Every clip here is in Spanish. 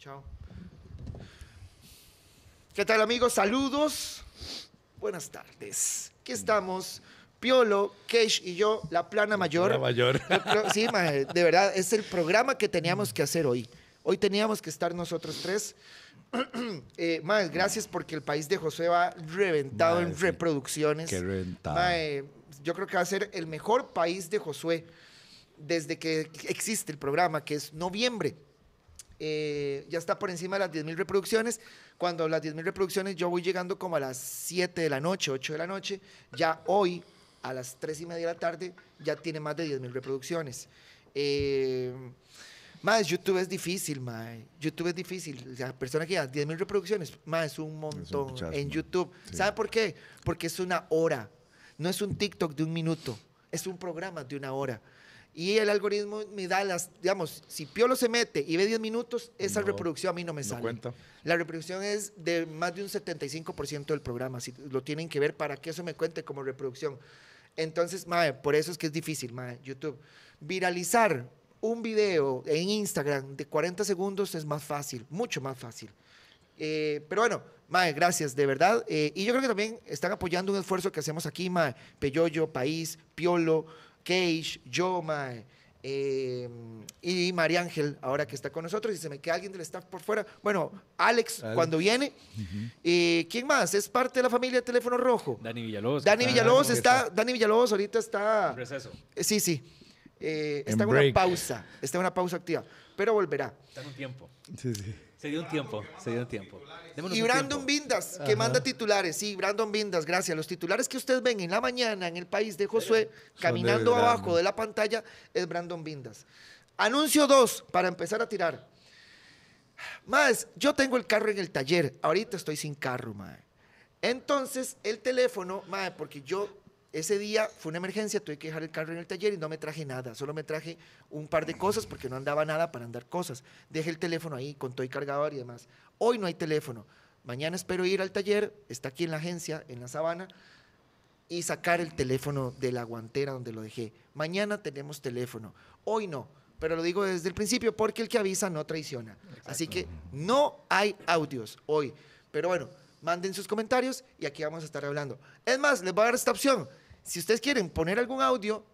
Chao. ¿Qué tal amigos? Saludos. Buenas tardes. Aquí estamos. Piolo, Keish y yo, La Plana Mayor. La Mayor. Sí, de verdad, es el programa que teníamos que hacer hoy. Hoy teníamos que estar nosotros tres. Eh, más gracias porque el país de Josué va reventado en reproducciones. Qué reventado. Eh, yo creo que va a ser el mejor país de Josué desde que existe el programa, que es noviembre. Eh, ya está por encima de las 10.000 reproducciones. Cuando las 10.000 reproducciones yo voy llegando como a las 7 de la noche, 8 de la noche. Ya hoy, a las 3 y media de la tarde, ya tiene más de 10.000 reproducciones. Eh, más, YouTube es difícil, más. YouTube es difícil. La o persona que ya 10.000 reproducciones, más es un montón en YouTube. ¿Sabe por qué? Porque es una hora. No es un TikTok de un minuto. Es un programa de una hora. Y el algoritmo me da las, digamos, si Piolo se mete y ve 10 minutos, esa reproducción a mí no me sale. La reproducción es de más de un 75% del programa, si lo tienen que ver para que eso me cuente como reproducción. Entonces, mae, por eso es que es difícil, mae, YouTube. Viralizar un video en Instagram de 40 segundos es más fácil, mucho más fácil. Eh, pero bueno, Mae, gracias, de verdad. Eh, y yo creo que también están apoyando un esfuerzo que hacemos aquí, Mae, Peyoyo, País, Piolo, Cage, Yoma eh, y María Ángel, ahora que está con nosotros, y se me queda alguien del staff por fuera. Bueno, Alex, cuando viene. Eh, ¿Quién más? Es parte de la familia de Teléfono Rojo. Dani Villalobos. Dani Villalobos está, Dani Villalobos ahorita está. receso. Eh, sí, sí. está en una pausa. Está en una pausa activa. Pero volverá. Está en un tiempo. Sí, sí. Se dio un tiempo, se dio un tiempo. y Brandon Vindas, que manda titulares. Sí, Brandon Vindas, gracias. Los titulares que ustedes ven en la mañana en el país de Josué, caminando abajo de la pantalla, es Brandon Vindas. Anuncio dos, para empezar a tirar. Más, yo tengo el carro en el taller. Ahorita estoy sin carro, mae. Entonces, el teléfono, mae, porque yo ese día fue una emergencia, tuve que dejar el carro en el taller y no me traje nada, solo me traje un par de cosas porque no andaba nada para andar cosas. Dejé el teléfono ahí con todo y cargador y demás. Hoy no hay teléfono. Mañana espero ir al taller, está aquí en la agencia, en la sabana, y sacar el teléfono de la guantera donde lo dejé. Mañana tenemos teléfono. Hoy no, pero lo digo desde el principio porque el que avisa no traiciona. Así que no hay audios hoy. Pero bueno, manden sus comentarios y aquí vamos a estar hablando. Es más, les voy a dar esta opción si ustedes quieren poner algún audio,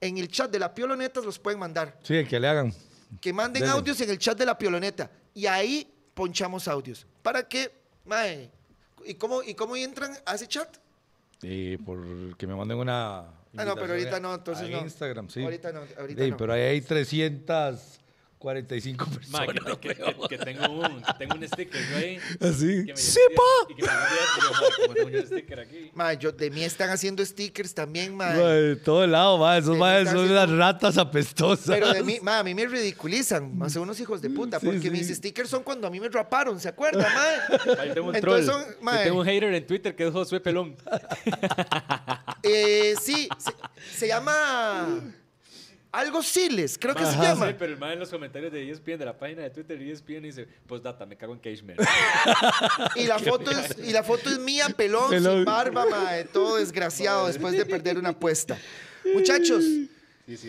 en el chat de la pioloneta los pueden mandar. Sí, que le hagan. Que manden audios en el chat de la pioloneta. Y ahí ponchamos audios. ¿Para qué? Mae, ¿y cómo, ¿Y cómo entran a ese chat? Y por que me manden una. Ah, no, pero ahorita no, entonces Instagram, sí. Ahorita no, Pero ahí hay 300 45 personas. que, que, tengo un, tengo un sticker, güey. Así. ¡Sí, pa! Y que tengo un sticker aquí. Ma, yo, de mí están haciendo stickers también, ma. de todo lado, ma. Esos ma, son unas ratas apestosas. Pero de mí, ma, a mí me ridiculizan. Ma, son unos hijos de puta. porque mis stickers son cuando a mí me raparon, ¿se acuerda, ma? tengo un troll. Son, yo tengo un hater en Twitter que es Josué Pelón. eh, sí, se llama. Algo Siles, creo que se llama. Sí, pero el man en los comentarios de ESPN, de la página de Twitter de ESPN, dice, pues data, me cago en Cashmere. y, la foto es, y la foto es mía, pelón, sin barba, mae, todo desgraciado después de perder una apuesta. Muchachos, sí,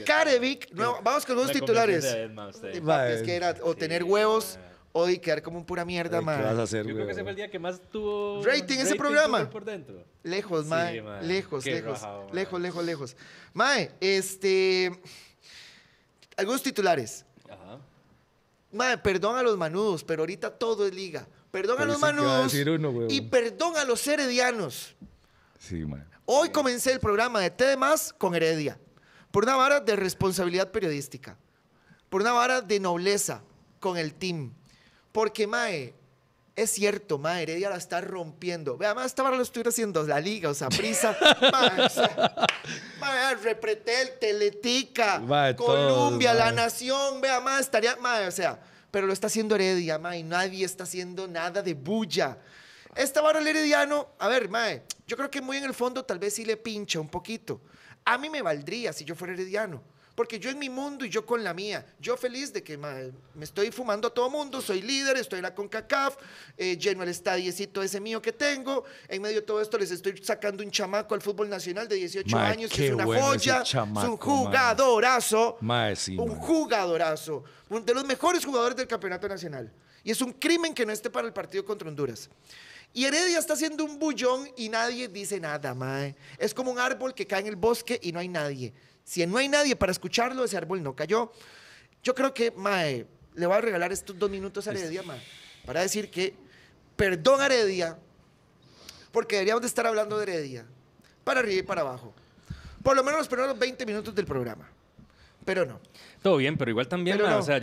Karevic, vamos con los titulares. es que era o tener huevos hoy quedar como un pura mierda, Yo creo que ese fue el día que más tuvo rating, ese programa. Lejos, mae. Lejos, lejos, lejos, lejos, lejos. Mae, este algunos titulares. Ajá. Mae, perdón a los manudos, pero ahorita todo es liga. Perdón a los manudos y perdón a los heredianos. Sí, mae. Hoy comencé el programa de T más con Heredia. Por una vara de responsabilidad periodística. Por una vara de nobleza con el team porque, Mae, es cierto, Mae, Heredia la está rompiendo. Vea, más estaba lo estuviera haciendo la liga, o sea, prisa. mae, Repretel, Teletica, Colombia, La Nación, vea, más estaría, Mae, o sea, pero lo está haciendo Heredia, Mae, nadie está haciendo nada de bulla. Esta barra el herediano, a ver, Mae, yo creo que muy en el fondo tal vez sí le pincha un poquito. A mí me valdría si yo fuera herediano. Porque yo en mi mundo y yo con la mía. Yo feliz de que me estoy fumando a todo mundo, soy líder, estoy en la CONCACAF, eh, lleno el estadiecito ese mío que tengo. En medio de todo esto les estoy sacando un chamaco al fútbol nacional de 18 años, que es una joya, es un jugadorazo. un jugadorazo. Uno de los mejores jugadores del campeonato nacional. Y es un crimen que no esté para el partido contra Honduras. Y Heredia está haciendo un bullón y nadie dice nada, mae. Es como un árbol que cae en el bosque y no hay nadie. Si no hay nadie para escucharlo, ese árbol no cayó. Yo creo que, mae, le voy a regalar estos dos minutos a Heredia, para decir que, perdón Heredia, porque deberíamos de estar hablando de Heredia, para arriba y para abajo. Por lo menos los 20 minutos del programa. Pero no. Todo bien, pero igual también,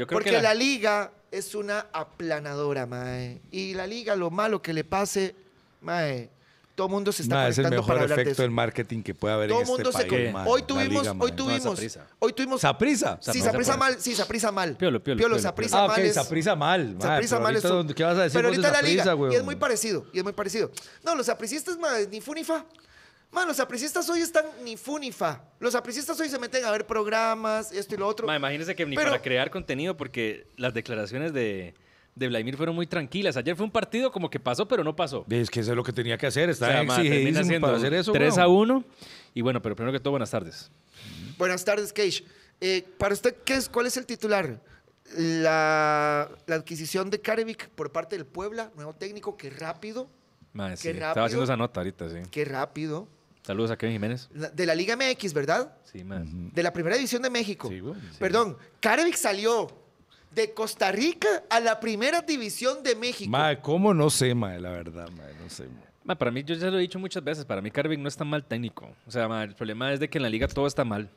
porque la... la... liga es una aplanadora, mae. Y la liga, lo malo que le pase, mae, todo el mundo se está nah, conectando es el mejor para hablar efecto del marketing que puede haber en este país. hoy tuvimos, hoy tuvimos, hoy tuvimos. Saprisa. Sí, Saprisa mal, sí, Saprisa mal. Piolo, piolo, piolo, Saprisa ah, mal. Okay, Saprisa mal. Saprisa mal es. ¿Qué vas a decir? Pero ahorita la y es muy parecido, y es muy parecido. No, los sapricistas ni funifa. Man, los apricistas hoy están ni funifa Los apricistas hoy se meten a ver programas, esto y lo otro. imagínense que ni para crear contenido, porque las declaraciones de, de Vladimir fueron muy tranquilas. Ayer fue un partido como que pasó, pero no pasó. Es que eso es lo que tenía que hacer, estaba o hacer eso. 3 a 1. Y bueno, pero primero que todo, buenas tardes. Buenas tardes, Cage. Eh, para usted, ¿cuál es el titular? La, adquisición de Karevic por parte del Puebla, nuevo técnico, Qué rápido. rápido estaba haciendo esa nota ahorita, sí. Qué rápido. Saludos a Kevin Jiménez. De la Liga MX, ¿verdad? Sí, más. De la Primera División de México. Sí, Perdón, Karevic salió de Costa Rica a la primera división de México. Mae, ¿cómo no sé, mae? La verdad, mae, no sé. Mae. para mí, yo ya lo he dicho muchas veces, para mí Carving no está mal técnico. O sea, ma, el problema es de que en la liga todo está mal.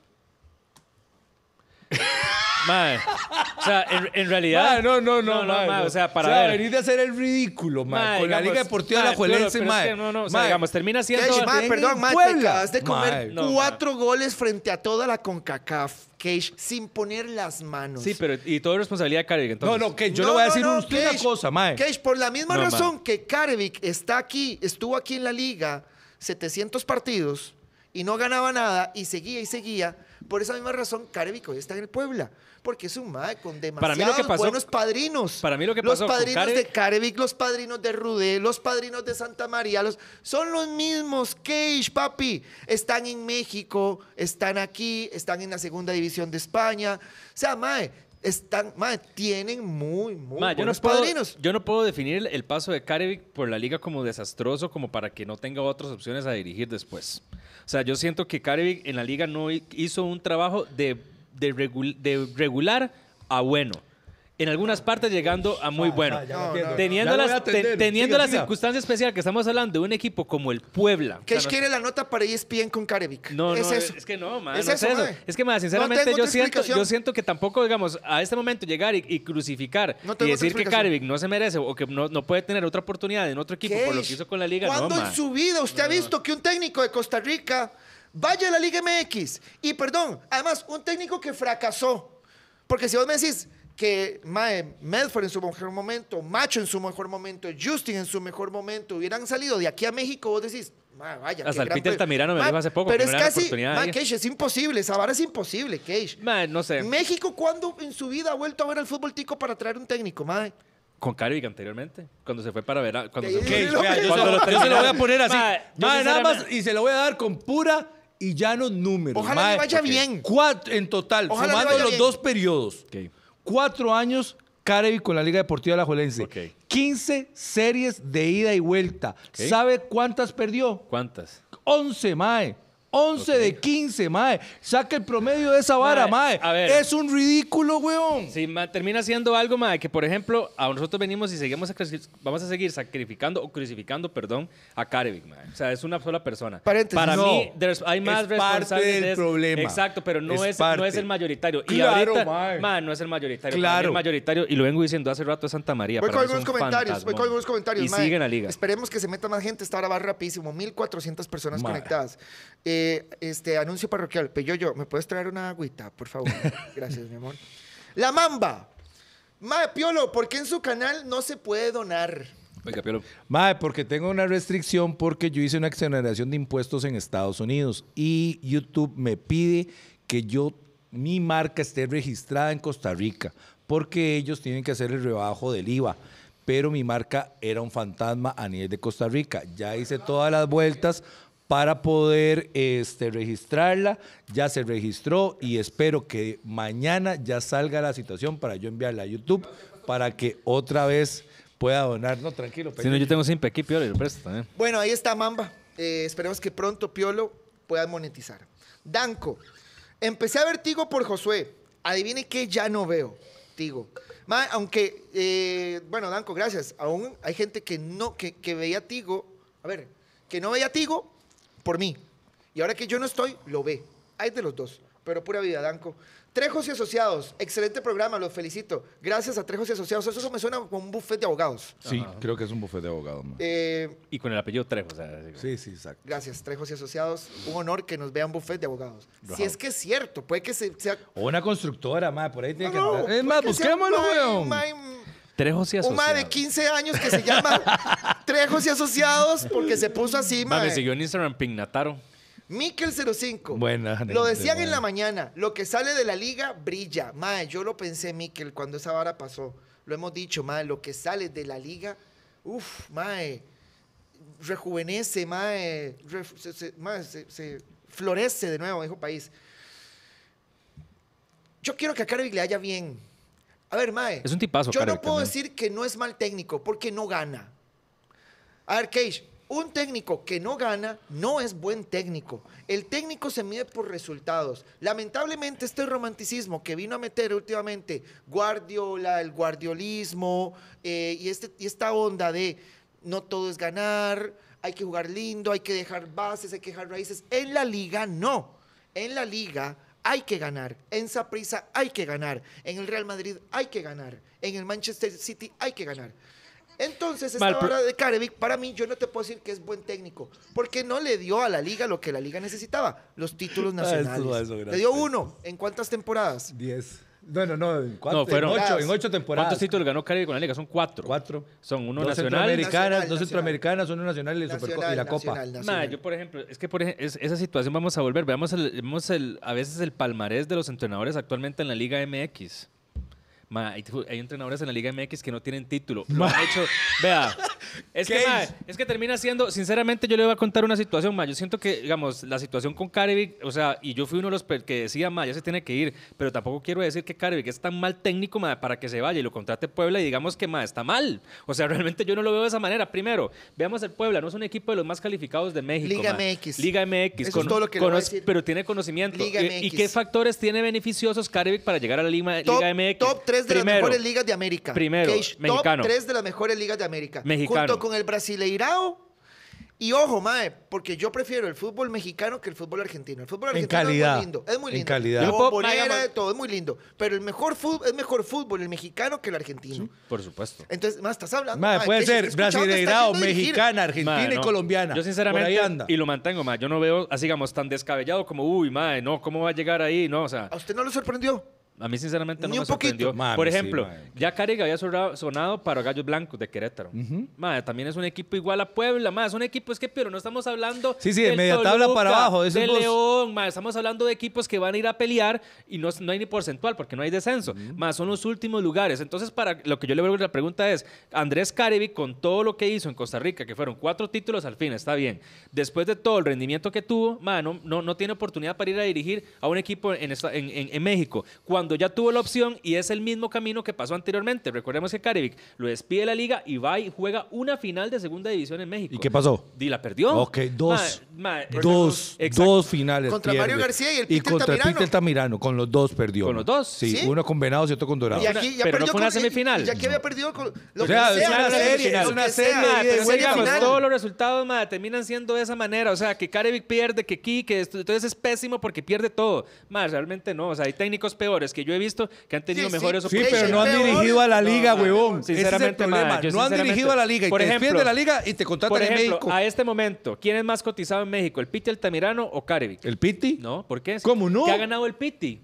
Mae, O sea, en, realidad. no, no, no. no, o sea, para. O sea, venir de hacer el ridículo, mae, con la Liga Deportiva de la Juelense, madre. Es no, no. O sea, digamos, termina siendo. Cage, madre, perdón, madre. Te acabas de comer cuatro goles frente a toda la CONCACAF. Cage, sin poner las manos. Sí, pero y todo es responsabilidad de Karevic. Entonces. No, no, que yo le voy a decir una cosa, mae. Cage, por la misma razón que Karevic está aquí, estuvo aquí en la liga 700 partidos y no ganaba nada y seguía y seguía, por esa misma razón, hoy está en el Puebla, porque es un mae con demasiados buenos padrinos. Para mí lo que pasó Los padrinos de Carevic, los padrinos de Rudé, los padrinos de Santa María, los, son los mismos. Cage, papi. Están en México, están aquí, están en la segunda división de España. O sea, mae, están, tienen muy, muy buenos padrinos. Yo no puedo definir el paso de Carevic por la liga como desastroso, como para que no tenga otras opciones a dirigir después. O sea, yo siento que Carevic en la liga no hizo un trabajo de regular a bueno en algunas partes llegando a muy ah, bueno. teniendo las, teniendo la circunstancia especial que estamos hablando de un equipo como el Puebla. Que quiere la nota para ESPN con Carevic. No, es Es que no, man, es, eso, es, que, sinceramente, yo siento, yo siento que tampoco, digamos, a este momento llegar y, crucificar y decir que Carevic no se merece o que no, puede tener otra oportunidad en otro equipo por lo que hizo con la liga. ¿Cuándo en su vida usted ha visto que un técnico de Costa Rica vaya a la Liga MX? Y perdón, además, un técnico que fracasó. Porque si vos me decís, que Mae, Medford en su mejor momento, Macho en su mejor momento, Justin en su mejor momento, hubieran salido de aquí a México, vos decís, Mae, vaya. Hasta el Peter Tamirano me dijo hace poco. Pero es casi, Mae, Cage, es imposible, esa es imposible, Cage. Mae, no sé. México, ¿cuándo en su vida ha vuelto a ver al fútbol tico para traer un técnico, Mae? Con Carvick anteriormente, cuando se fue para ver. A, cuando fue. Cage, voy a poner así. Mae, nada más, y se lo voy a dar con pura y llano número. Ojalá vaya bien. Cuatro en total, sumando los dos periodos. Cuatro años Carevi con la Liga Deportiva la Ok. 15 series de ida y vuelta. ¿Sabe cuántas perdió? ¿Cuántas? 11, mae. 11 de 15, mae. Saca el promedio de esa vara, mae. Es un ridículo, weón. Si termina siendo algo, mae, que por ejemplo, a nosotros venimos y seguimos a vamos a seguir sacrificando o crucificando, perdón, a Carevic, mae. O sea, es una sola persona. Para mí hay más del problema. Exacto, pero no es, el mayoritario. Claro, mae. no es el mayoritario. Claro. El mayoritario y lo vengo diciendo hace rato es Santa María. Voy con algunos comentarios, voy con algunos comentarios, Y siguen la liga. Esperemos que se meta más gente, Estar a va rapidísimo, 1400 personas conectadas. Eh, eh, este anuncio parroquial. yo, ¿me puedes traer una agüita, por favor? Gracias, mi amor. La Mamba. Mae, Piolo, ¿por qué en su canal no se puede donar? Mae, porque tengo una restricción porque yo hice una exoneración de impuestos en Estados Unidos y YouTube me pide que yo, mi marca esté registrada en Costa Rica porque ellos tienen que hacer el rebajo del IVA pero mi marca era un fantasma a nivel de Costa Rica. Ya hice todas las vueltas para poder este, registrarla. Ya se registró y espero que mañana ya salga la situación para yo enviarla a YouTube para que otra vez pueda donar. No, tranquilo. Si no, yo tengo siempre aquí Piolo y presto también. Bueno, ahí está Mamba. Eh, esperemos que pronto Piolo pueda monetizar. Danco, empecé a ver Tigo por Josué. Adivine que ya no veo Tigo. aunque, eh, bueno, Danco, gracias. Aún hay gente que no, que veía Tigo. A ver, que no veía Tigo por mí. Y ahora que yo no estoy, lo ve. Hay de los dos, pero pura vida, Danco. Trejos y Asociados, excelente programa, los felicito. Gracias a Trejos y Asociados. Eso, me suena como un buffet de abogados. Sí, creo que es un buffet de abogados. Eh, y con el apellido Trejos. Sí, sí, exacto. gracias, Trejos y Asociados. Un honor que nos vean buffet de abogados. Si es que es cierto, puede que sea... O una constructora, más por ahí tiene que Es más, busquémoslo, weón. Trejos y asociados. una de 15 años que se llama Trejos y Asociados porque se puso así, mae. mae. me siguió en Instagram Pignataro. Mikel05. Buena. Lo decían en la mañana. Lo que sale de la liga brilla. Mae, yo lo pensé, Mikel, cuando esa vara pasó. Lo hemos dicho, mae. Lo que sale de la liga, uff, mae. Rejuvenece, mae. se, florece de nuevo, viejo país. Yo quiero que a Carvig le haya bien. A ver, mae. Es un tipazo, Yo no puedo decir que no es mal técnico porque no gana. A ver, Cage, un técnico que no gana no es buen técnico. El técnico se mide por resultados. Lamentablemente este romanticismo que vino a meter últimamente Guardiola, el guardiolismo eh, este, y, esta onda de no todo es ganar, hay que jugar lindo, hay que dejar bases, hay que dejar raíces. En la liga no. En la liga hay que ganar. En prisa hay que ganar. En el Real Madrid hay que ganar. En el Manchester City hay que ganar. Entonces, esta de Carevic, para mí, yo no te puedo decir que es buen técnico, porque no le dio a la liga lo que la liga necesitaba, los títulos ah, nacionales. le dio uno. ¿En cuántas temporadas? Diez. Bueno, no, en ocho, temporadas. ¿Cuántos títulos ganó Caribe con la Liga? Son cuatro. Cuatro. Son uno nacional. Centroamericanas, dos centroamericanas, uno nacional y, y la Copa. yo, por ejemplo, es que esa situación vamos a volver. Veamos, vemos a veces el palmarés de los entrenadores actualmente en la Liga MX hay, entrenadores en la Liga MX que no tienen título. Lo han hecho. Vea. Es que, es que termina siendo. Sinceramente, yo le voy a contar una situación, ma. Yo siento que, digamos, la situación con Carevic, o sea, y yo fui uno de los que decía, ma, ya se tiene que ir. Pero tampoco quiero decir que Carevic es tan mal técnico, para que se vaya y lo contrate Puebla y digamos que, ma, está mal. O sea, realmente yo no lo veo de esa manera. Primero, veamos el Puebla, no es un equipo de los más calificados de México. Liga MX. Liga MX. todo lo que Pero tiene conocimiento. ¿Y, qué factores tiene beneficiosos Carvick para llegar a la Lima, Liga MX? Top 3 de las mejores ligas de América. Primero, Top de las mejores ligas de América. Junto con el Brasileirao. Y ojo, mae, porque yo prefiero el fútbol mexicano que el fútbol argentino. El fútbol argentino es muy lindo. Es muy lindo. todo, es muy lindo. Pero el mejor fútbol, es mejor fútbol el mexicano que el argentino. por supuesto. Entonces, más estás hablando. Mae, puede ser Brasileirao, mexicana, argentina y colombiana. Yo sinceramente, y lo mantengo, mae, yo no veo, así digamos, tan descabellado como, uy, mae, no, ¿cómo va a llegar ahí? No, o sea. ¿A usted no lo sorprendió? A mí, sinceramente, no me sorprendió. Por ejemplo, ya Caribe había sonado, para Gallos Blancos de Querétaro. madre, también es un equipo igual a Puebla. Madre, es un equipo, es que, pero no estamos hablando. Sí, sí, de media tabla para abajo. de León, madre, estamos hablando de equipos que van a ir a pelear y no, hay ni porcentual porque no hay descenso. son los últimos lugares. Entonces, para lo que yo le vuelvo la pregunta es: Andrés Caribe con todo lo que hizo en Costa Rica, que fueron cuatro títulos al fin, está bien. Después de todo el rendimiento que tuvo, madre, no, no, tiene oportunidad para ir a dirigir a un equipo en, en, en México. Cuando cuando ya tuvo la opción y es el mismo camino que pasó anteriormente. Recordemos que Karevic lo despide de la liga y va y juega una final de segunda división en México. ¿Y qué pasó? Y la perdió. Ok, dos. dos, dos finales. Contra Mario García y el Peter Y contra Tamirano. Tamirano, con los dos perdió. Con los dos. Sí, uno con Venados y otro con Dorado pero no fue una semifinal. Ya que había perdido Lo que sea, una serie. Es una serie. todos los resultados terminan siendo de esa manera. O sea, que Karevic pierde, que Kike, entonces es pésimo porque pierde todo. Más realmente no. O sea, hay técnicos peores que yo he visto que han tenido mejores oportunidades. Sí, pero no han dirigido a la liga, huevón. Sinceramente, es no han dirigido a la liga. Y por ejemplo, de la liga y te contratan en México. A este momento, ¿quién es más cotizado en México? ¿El Piti Altamirano o Carevic? ¿El Piti? No, ¿por qué? ¿Cómo no? ¿Qué ha ganado el Piti?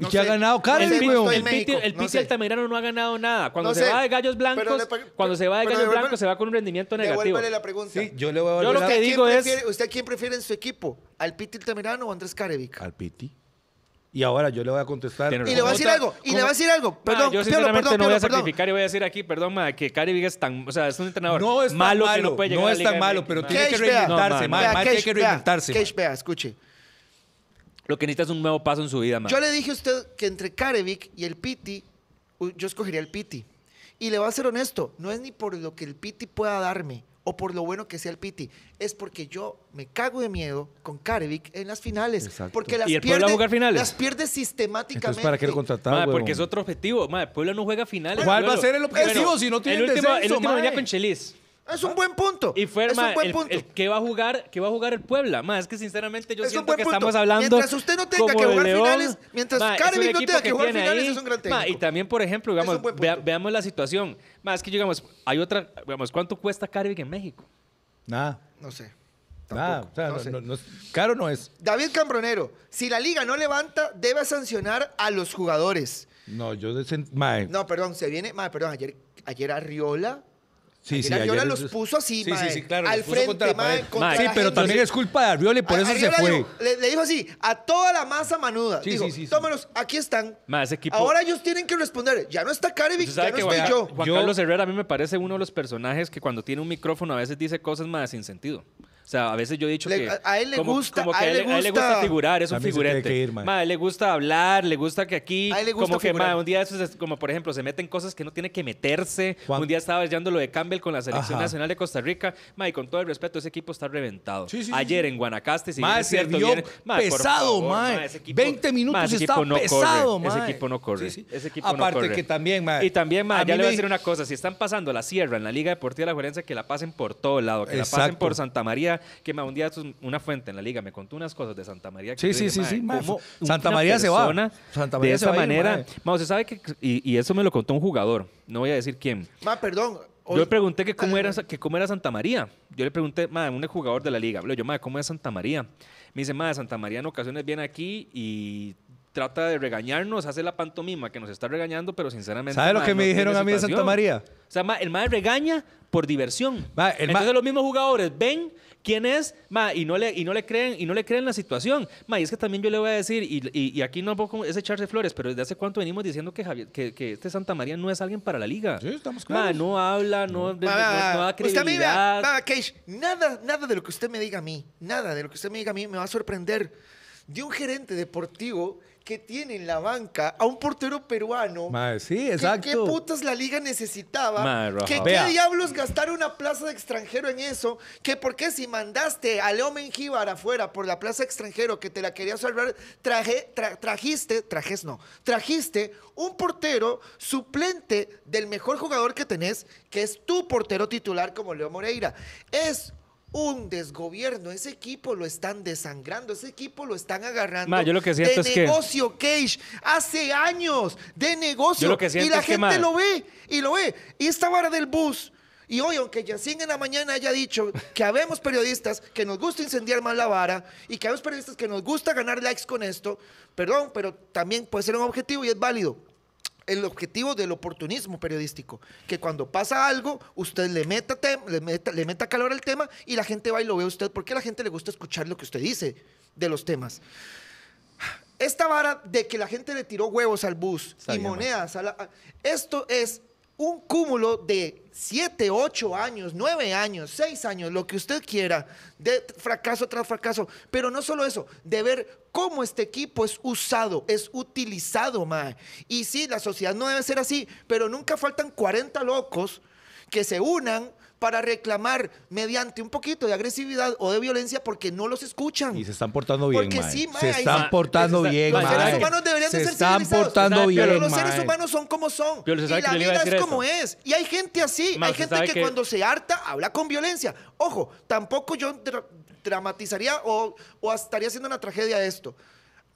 ¿Y no ha ganado Carevic, weón? El, Piti, el Altamirano no ha ganado nada. Cuando se va de Gallos Blancos, cuando se va de Gallos Blancos, se va con un rendimiento negativo. la pregunta. Sí, yo le voy a yo lo que digo es... ¿Usted a quién prefiere en su equipo? ¿Al Piti Altamirano o Andrés Carevic? Al Piti. Y ahora yo le voy a contestar. Y le voy a decir algo, y le voy a decir algo. Ah, perdón, yo sinceramente no voy a sacrificar y voy a decir aquí, perdón, que Cari es tan, o sea, es un entrenador malo, no es tan malo, pero tiene que reinventarse, tiene que reinventarse. vea, escuche. Lo que necesita es un nuevo paso en su vida, Yo le dije a usted que entre Carevic y el Piti, yo escogería el Piti. Y le voy a ser honesto, no es ni por lo que el Piti pueda darme, o por lo bueno que sea el Piti. Es porque yo me cago de miedo con Carevic en las finales. Porque las pierde, Las pierde sistemáticamente. Entonces, ¿para qué lo contrataron? porque es otro objetivo. Madre, Puebla no juega finales. ¿Cuál va a ser el objetivo si no tiene el último, El último venía con Chelis. Es un buen punto. Y es un buen punto. ¿qué, va a jugar, va a jugar el Puebla? Más es que sinceramente yo siento que estamos hablando. Mientras usted no tenga que jugar finales, mientras ma, no tenga que, jugar finales, es un gran tema. y también, por ejemplo, digamos, veamos la situación. Más es que, digamos, hay otra. ¿cuánto cuesta Carvig en México? Nada. No sé. Nada. o sea, no no, caro no es. David Cambronero, si la liga no levanta, debe sancionar a los jugadores. No, yo eh. No, perdón, se viene. perdón, ayer, ayer Arriola Sí, sí, los puso así, sí, sí, claro, al frente, contra mae, sí, pero también es culpa de Arriola y por eso se fue. le, dijo así, a toda la masa manuda. Sí, dijo, sí, sí, aquí están. Mae, equipo- Ahora ellos tienen que responder. Ya no está Karevich, ya no que estoy yo. Juan Carlos Herrera a mí me parece uno de los personajes que cuando tiene un micrófono a veces dice cosas más sin sentido. O sea, a veces yo he dicho que. A él le gusta. a, él, le gusta figurar, es un figurante. a él le gusta hablar, le gusta que aquí. A él le gusta como que, ma, un día, eso es, como por ejemplo, se meten cosas que no tiene que meterse. Un día estaba hallando lo de Campbell con la Selección Nacional de Costa Rica. Ma, y con todo el respeto, ese equipo está reventado. Ayer en Guanacaste, si ma, es cierto, vio pesado, favor, 20 minutos estaba está pesado, corre. Ese equipo no corre. Ese equipo Aparte no corre. que también, ma. Y también, ma, ya le voy a decir una cosa. Si están pasando la sierra en la Liga Deportiva de la Juelense, que la pasen por todo lado, que la pasen por Santa María que me, un día una fuente en la liga me contó unas cosas de Santa María. Que sí, sí, sí, sí, Santa María se va. de esa manera. sabe que, y, eso me lo contó un jugador, no voy a decir quién. perdón. Yo le pregunté que cómo, ah, era, que cómo era Santa María. Yo le pregunté, madre, un jugador de la liga. Yo, madre, ¿cómo es Santa María? Me dice, madre, Santa María en ocasiones viene aquí y trata de regañarnos, hace la pantomima que nos está regañando, pero sinceramente. ¿Sabe lo que me dijeron a mí de Santa María? O sea, el madre regaña por diversión. Entonces los mismos jugadores ven ¿Quién es? Ma, y, no le, creen y no le creen la situación. Ma, y es que también yo le voy a decir, y, aquí no puedo es echarse flores, pero desde hace cuánto venimos diciendo que, este Santa María no es alguien para la liga. Sí, estamos claros. no habla, no, credibilidad. nada, nada de lo que usted me diga a mí, nada de lo que usted me diga a mí me va a sorprender de un gerente deportivo que tiene en la banca a un portero peruano. Madre, sí, exacto. Que, ¿Qué putas la liga necesitaba? ¿Que, ¿Qué diablos gastar una plaza de extranjero en eso? ¿Que por qué si mandaste a Leo Mengíbar afuera por la plaza extranjero que te la quería salvar, trajiste, trajes no, trajiste un portero suplente del mejor jugador que tenés, que es tu portero titular como Leo Moreira? Es un desgobierno. Ese equipo lo están desangrando, ese equipo lo están agarrando. yo lo que siento de negocio, Cage, hace años de negocio. y la gente lo ve, y lo ve. Y esta vara del bus. Y hoy, aunque Yacine en la mañana haya dicho que habemos periodistas que nos gusta incendiar más la vara y que habemos periodistas que nos gusta ganar likes con esto, perdón, pero también puede ser un objetivo y es válido el objetivo del oportunismo periodístico, que cuando pasa algo, usted le meta, le meta, le meta calor al tema y la gente va y lo ve a usted, porque a la gente le gusta escuchar lo que usted dice de los temas. Esta vara de que la gente le tiró huevos al bus y monedas, a la, esto es un cúmulo de siete, ocho años, nueve años, seis años, lo que usted quiera, de fracaso tras fracaso. Pero no solo eso, de ver cómo este equipo es usado, es utilizado, mae. Y sí, la sociedad no debe ser así, pero nunca faltan 40 locos que se unan para reclamar mediante un poquito de agresividad o de violencia porque no los escuchan. Y se están portando bien, porque Sí, mae, se están portando bien, bien, Los seres humanos deberían de ser están portando bien, Pero los seres humanos son como son. y la vida es como es. Y hay gente así. hay gente que, cuando se harta habla con violencia. Ojo, tampoco yo dramatizaría o, o estaría haciendo una tragedia esto.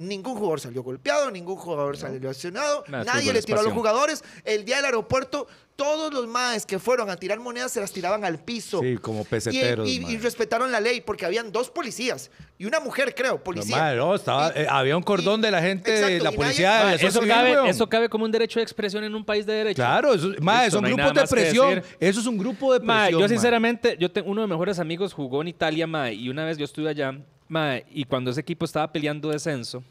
Ningún jugador salió golpeado, ningún jugador salió lesionado, nadie le tiró a los jugadores. El día del aeropuerto, todos los maes que fueron a tirar monedas se las tiraban al piso. Sí, como peseteros. Y, respetaron la ley porque habían dos policías y una mujer, creo, policía. Eh, había un cordón de la gente, de la policía. eso, cabe, como un derecho de expresión en un país de derecho. Claro, eso, son grupos de presión. Eso es un grupo de presión. yo, sinceramente, yo tengo uno de mis mejores amigos jugó en Italia, y una vez yo estuve allá. y cuando ese equipo estaba peleando descenso,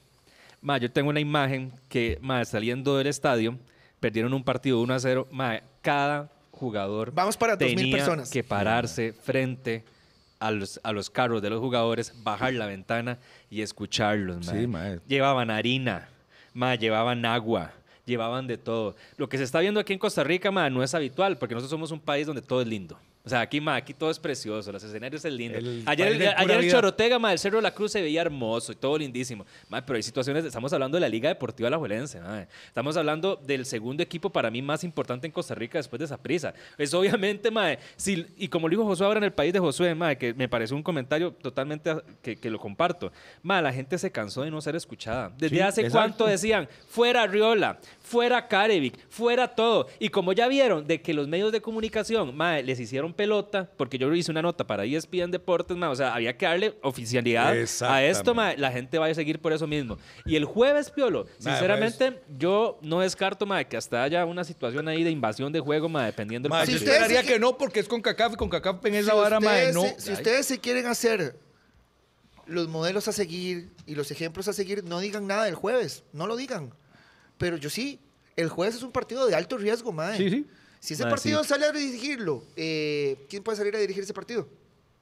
yo tengo una imagen que, ma, saliendo del estadio, perdieron un partido 1 a 0. cada jugador tenía que pararse frente a los, a los carros de los jugadores, bajar la ventana y escucharlos. Llevaban harina, ma, llevaban agua, llevaban de todo. Lo que se está viendo aquí en Costa Rica no es habitual, porque nosotros somos un país donde todo es lindo. O sea, aquí, aquí todo es precioso, los escenarios es lindo. ayer el, el Chorotega, el Cerro de la Cruz se veía hermoso y todo lindísimo. pero hay situaciones, estamos hablando de la Liga Deportiva Alajuelense, ma. estamos hablando del segundo equipo para mí más importante en Costa Rica después de esa prisa. Es pues, obviamente, ma, si, y como lo dijo Josué ahora en el país de Josué, ma, que me pareció un comentario totalmente ah, que, lo comparto. Ma, la gente se cansó de no ser escuchada. Desde hace cuánto decían, fuera Riola, fuera Karevic fuera todo. Y como ya vieron de que los medios de comunicación, les hicieron Pelota, porque yo hice una nota para ESPN Deportes, más o sea, había que darle oficialidad a esto, más la gente va a seguir por eso mismo. Y el jueves, Piolo, pues, sinceramente, yo no descarto más que hasta haya una situación ahí de invasión de juego, más dependiendo del partido. si que no, porque es con con en esa ustedes, Si, ustedes se quieren hacer los modelos a seguir y los ejemplos a seguir, no digan nada del jueves, no lo digan. Pero yo sí, el jueves es un partido de alto riesgo, madre. Si ese partido sale a dirigirlo, eh, ¿quién puede salir a dirigir ese partido?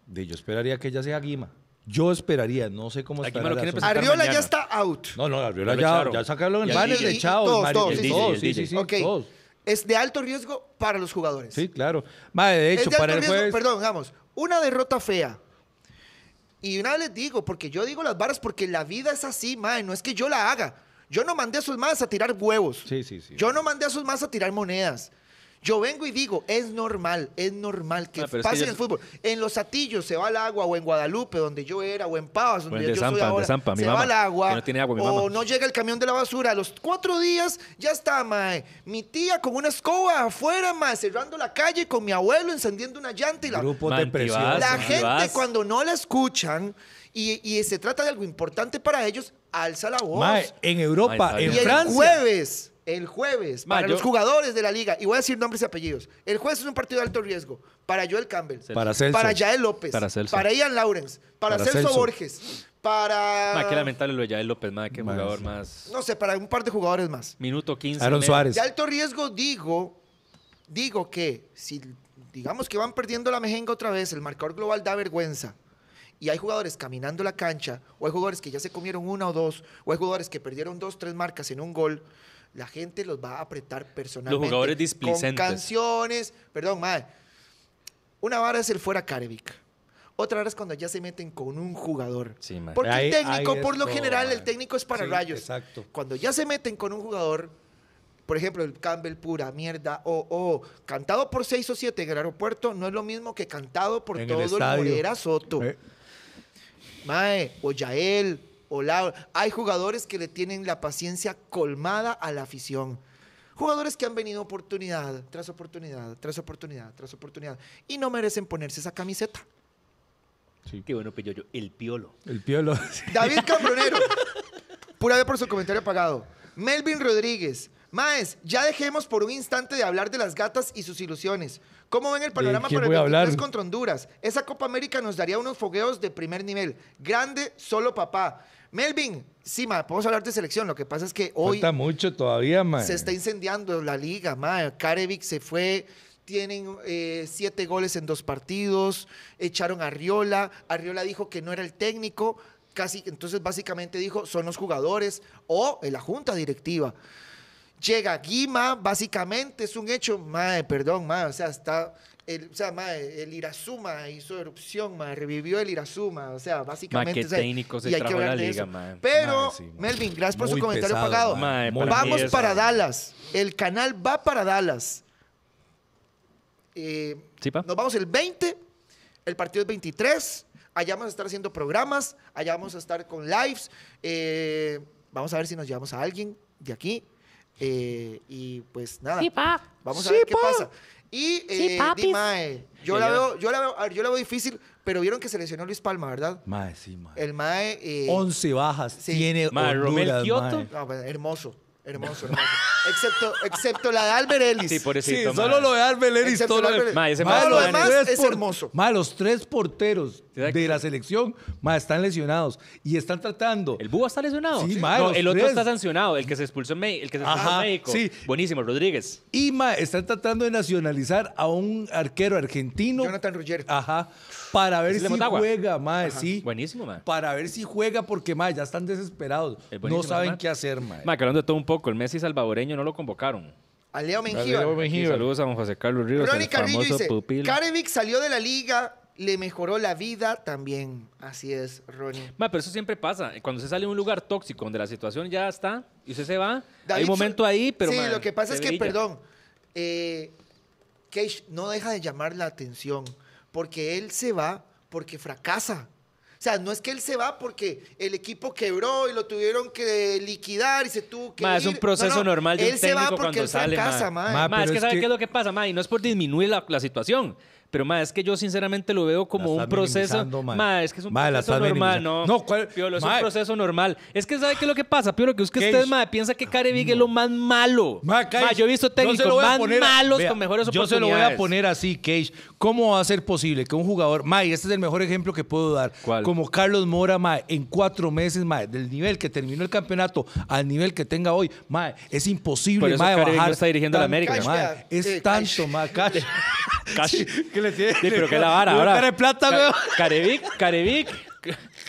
De, yo esperaría que ella sea Guima. Yo esperaría, no sé cómo estará. Arriola ya está out. No, no, Arriola ya, está. ya sacaron el Todos, todos, sí, Es de alto riesgo para los jugadores. Sí, claro. de hecho, Es de alto riesgo, Perdón, vamos. Una derrota fea. Y una vez les digo, porque yo digo las varas porque la vida es así, mae. No es que yo la haga. Yo no mandé a sus más a tirar huevos. Sí, sí, sí. Yo no mandé a sus más a tirar monedas. Yo vengo y digo, es normal, es normal que ah, pase el fútbol. En Los Atillos se va al agua, o en Guadalupe, donde yo era, o en Pavas, donde yo soy ahora, se va al agua, no o no llega el camión de la basura. A los cuatro días ya está, mae. Mi tía con una escoba afuera, mae, cerrando la calle con mi abuelo, encendiendo una llanta y la... Grupo de presión. la gente cuando no la escuchan... Y, se trata de algo importante para ellos, alza la voz. Mae, en Europa, en Francia. El jueves el jueves para los jugadores de la liga, y voy a decir nombres y apellidos, el jueves es un partido de alto riesgo para Joel Campbell, Para Celso. López, Para Ian Lawrence, para, Celso, Borges, para... Ma, qué lamentable lo de Yael López, ma, qué jugador más. No sé, para un par de jugadores más. Minuto 15. Aaron Suárez. De alto riesgo digo, digo que si digamos que van perdiendo la mejenga otra vez, el marcador global da vergüenza. Y hay jugadores caminando la cancha, o hay jugadores que ya se comieron una o dos, o hay jugadores que perdieron dos, tres marcas en un gol la gente los va a apretar personalmente. Los jugadores displicentes. Con canciones, perdón, madre. Una vara es el fuera Carevic. Otra vara es cuando ya se meten con un jugador. Sí, madre. Porque el técnico, por lo general, el técnico es para rayos. Exacto. Cuando ya se meten con un jugador, por ejemplo, el Campbell pura, mierda, o cantado por seis o siete en el aeropuerto no es lo mismo que cantado por todo el, el Soto. Eh. Mae, o Yael, hay jugadores que le tienen la paciencia colmada a la afición. Jugadores que han venido oportunidad tras oportunidad, tras oportunidad, tras oportunidad, y no merecen ponerse esa camiseta. Sí. Qué bueno, Peyoyo. El piolo. El piolo. David Cambronero. Pura vez por su comentario apagado. Melvin Rodríguez, Maes, ya dejemos por un instante de hablar de las gatas y sus ilusiones. ¿Cómo ven el panorama para el 23 contra Honduras? Esa Copa América nos daría unos fogueos de primer nivel. Grande, solo papá. Melvin, sí, ma, podemos hablar de selección. Lo que pasa es que hoy. está mucho todavía, ma. Se está incendiando la liga, ma. Karevic se fue. Tienen eh, siete goles en dos partidos. Echaron a Arriola. Arriola dijo que no era el técnico. Casi, entonces, básicamente dijo: son los jugadores o en eh, la junta directiva llega Guima, básicamente es un hecho, mae, perdón, mae, o sea, está, el, o sea, madre, el Irazuma hizo erupción, madre, revivió el Irazuma, o sea, básicamente. Ma, qué se la liga, Pero, Melvin, gracias por su comentario pagado. Vamos para Dallas, el canal va para Dallas. Eh, nos vamos el 20, el partido es 23, allá vamos a estar haciendo programas, allá vamos a estar con lives, eh, vamos a ver si nos llevamos a alguien de aquí. Eh, y pues nada. Vamos a ver qué pasa. Y eh, Mae yo la veo, yo la veo, a yo la veo difícil, pero vieron que se lesionó Luis Palma, ¿verdad? Mae, sí, mae. El Mae. Eh, 11 bajas. Tiene mae, Kioto. Pues, hermoso. Hermoso, hermoso. excepto, excepto la de Albert Ellis. Sí, solo lo de Albert Ellis. Todo es hermoso. ma, los tres porteros de la selección más están lesionados y están tratando. El Búho está lesionado. Sí, el otro está sancionado, el que se expulsó en, México. sí. Buenísimo, Rodríguez. Y ma, están tratando de nacionalizar a un arquero argentino. Jonathan Roger, Ajá. Para ver si juega, ma, sí. Buenísimo, madre. Para ver si juega, porque ma, ya están desesperados. No saben qué hacer, ma. Ma, de todo un poco, con el Messi salvadoreño no lo convocaron. A Leo saludos a don José Carlos Ríos, Ronnie salió de la liga, le mejoró la vida también. Así es, Ronnie. pero eso siempre pasa. Cuando se sale de un lugar tóxico, donde la situación ya está, y usted se va, hay un momento ahí, pero... sí, lo que pasa es que, perdón, eh, Keish no deja de llamar la atención porque él se va porque fracasa. O sea, no es que él se va porque el equipo quebró y lo tuvieron que liquidar y se tuvo que. ir. es un proceso normal de él técnico se va porque cuando sale. Casa, ma. es que, ¿sabes qué es lo que pasa, ma? Y no es por disminuir la situación, pero, ma, es que yo sinceramente lo veo como un proceso. Ma. es que es un proceso normal. No, Piolo, es un proceso normal. Es que, ¿sabe qué es lo que pasa, Piolo? Que usted, usted ma, piensa que Carey es lo más malo. Ma, yo he visto técnicos más malos con mejores oportunidades. Yo se lo voy a poner así, Cage. ¿Cómo va a ser posible que un jugador, ma, este es el mejor ejemplo que puedo dar, como Carlos Mora, ma, en cuatro meses, ma, del nivel que terminó el campeonato al nivel que tenga hoy, ma, es imposible, ma, bajar. está dirigiendo a la América, Es tanto, ma, ¿Qué le Sí, pero qué la vara ahora. plata, Carevic, Carevic.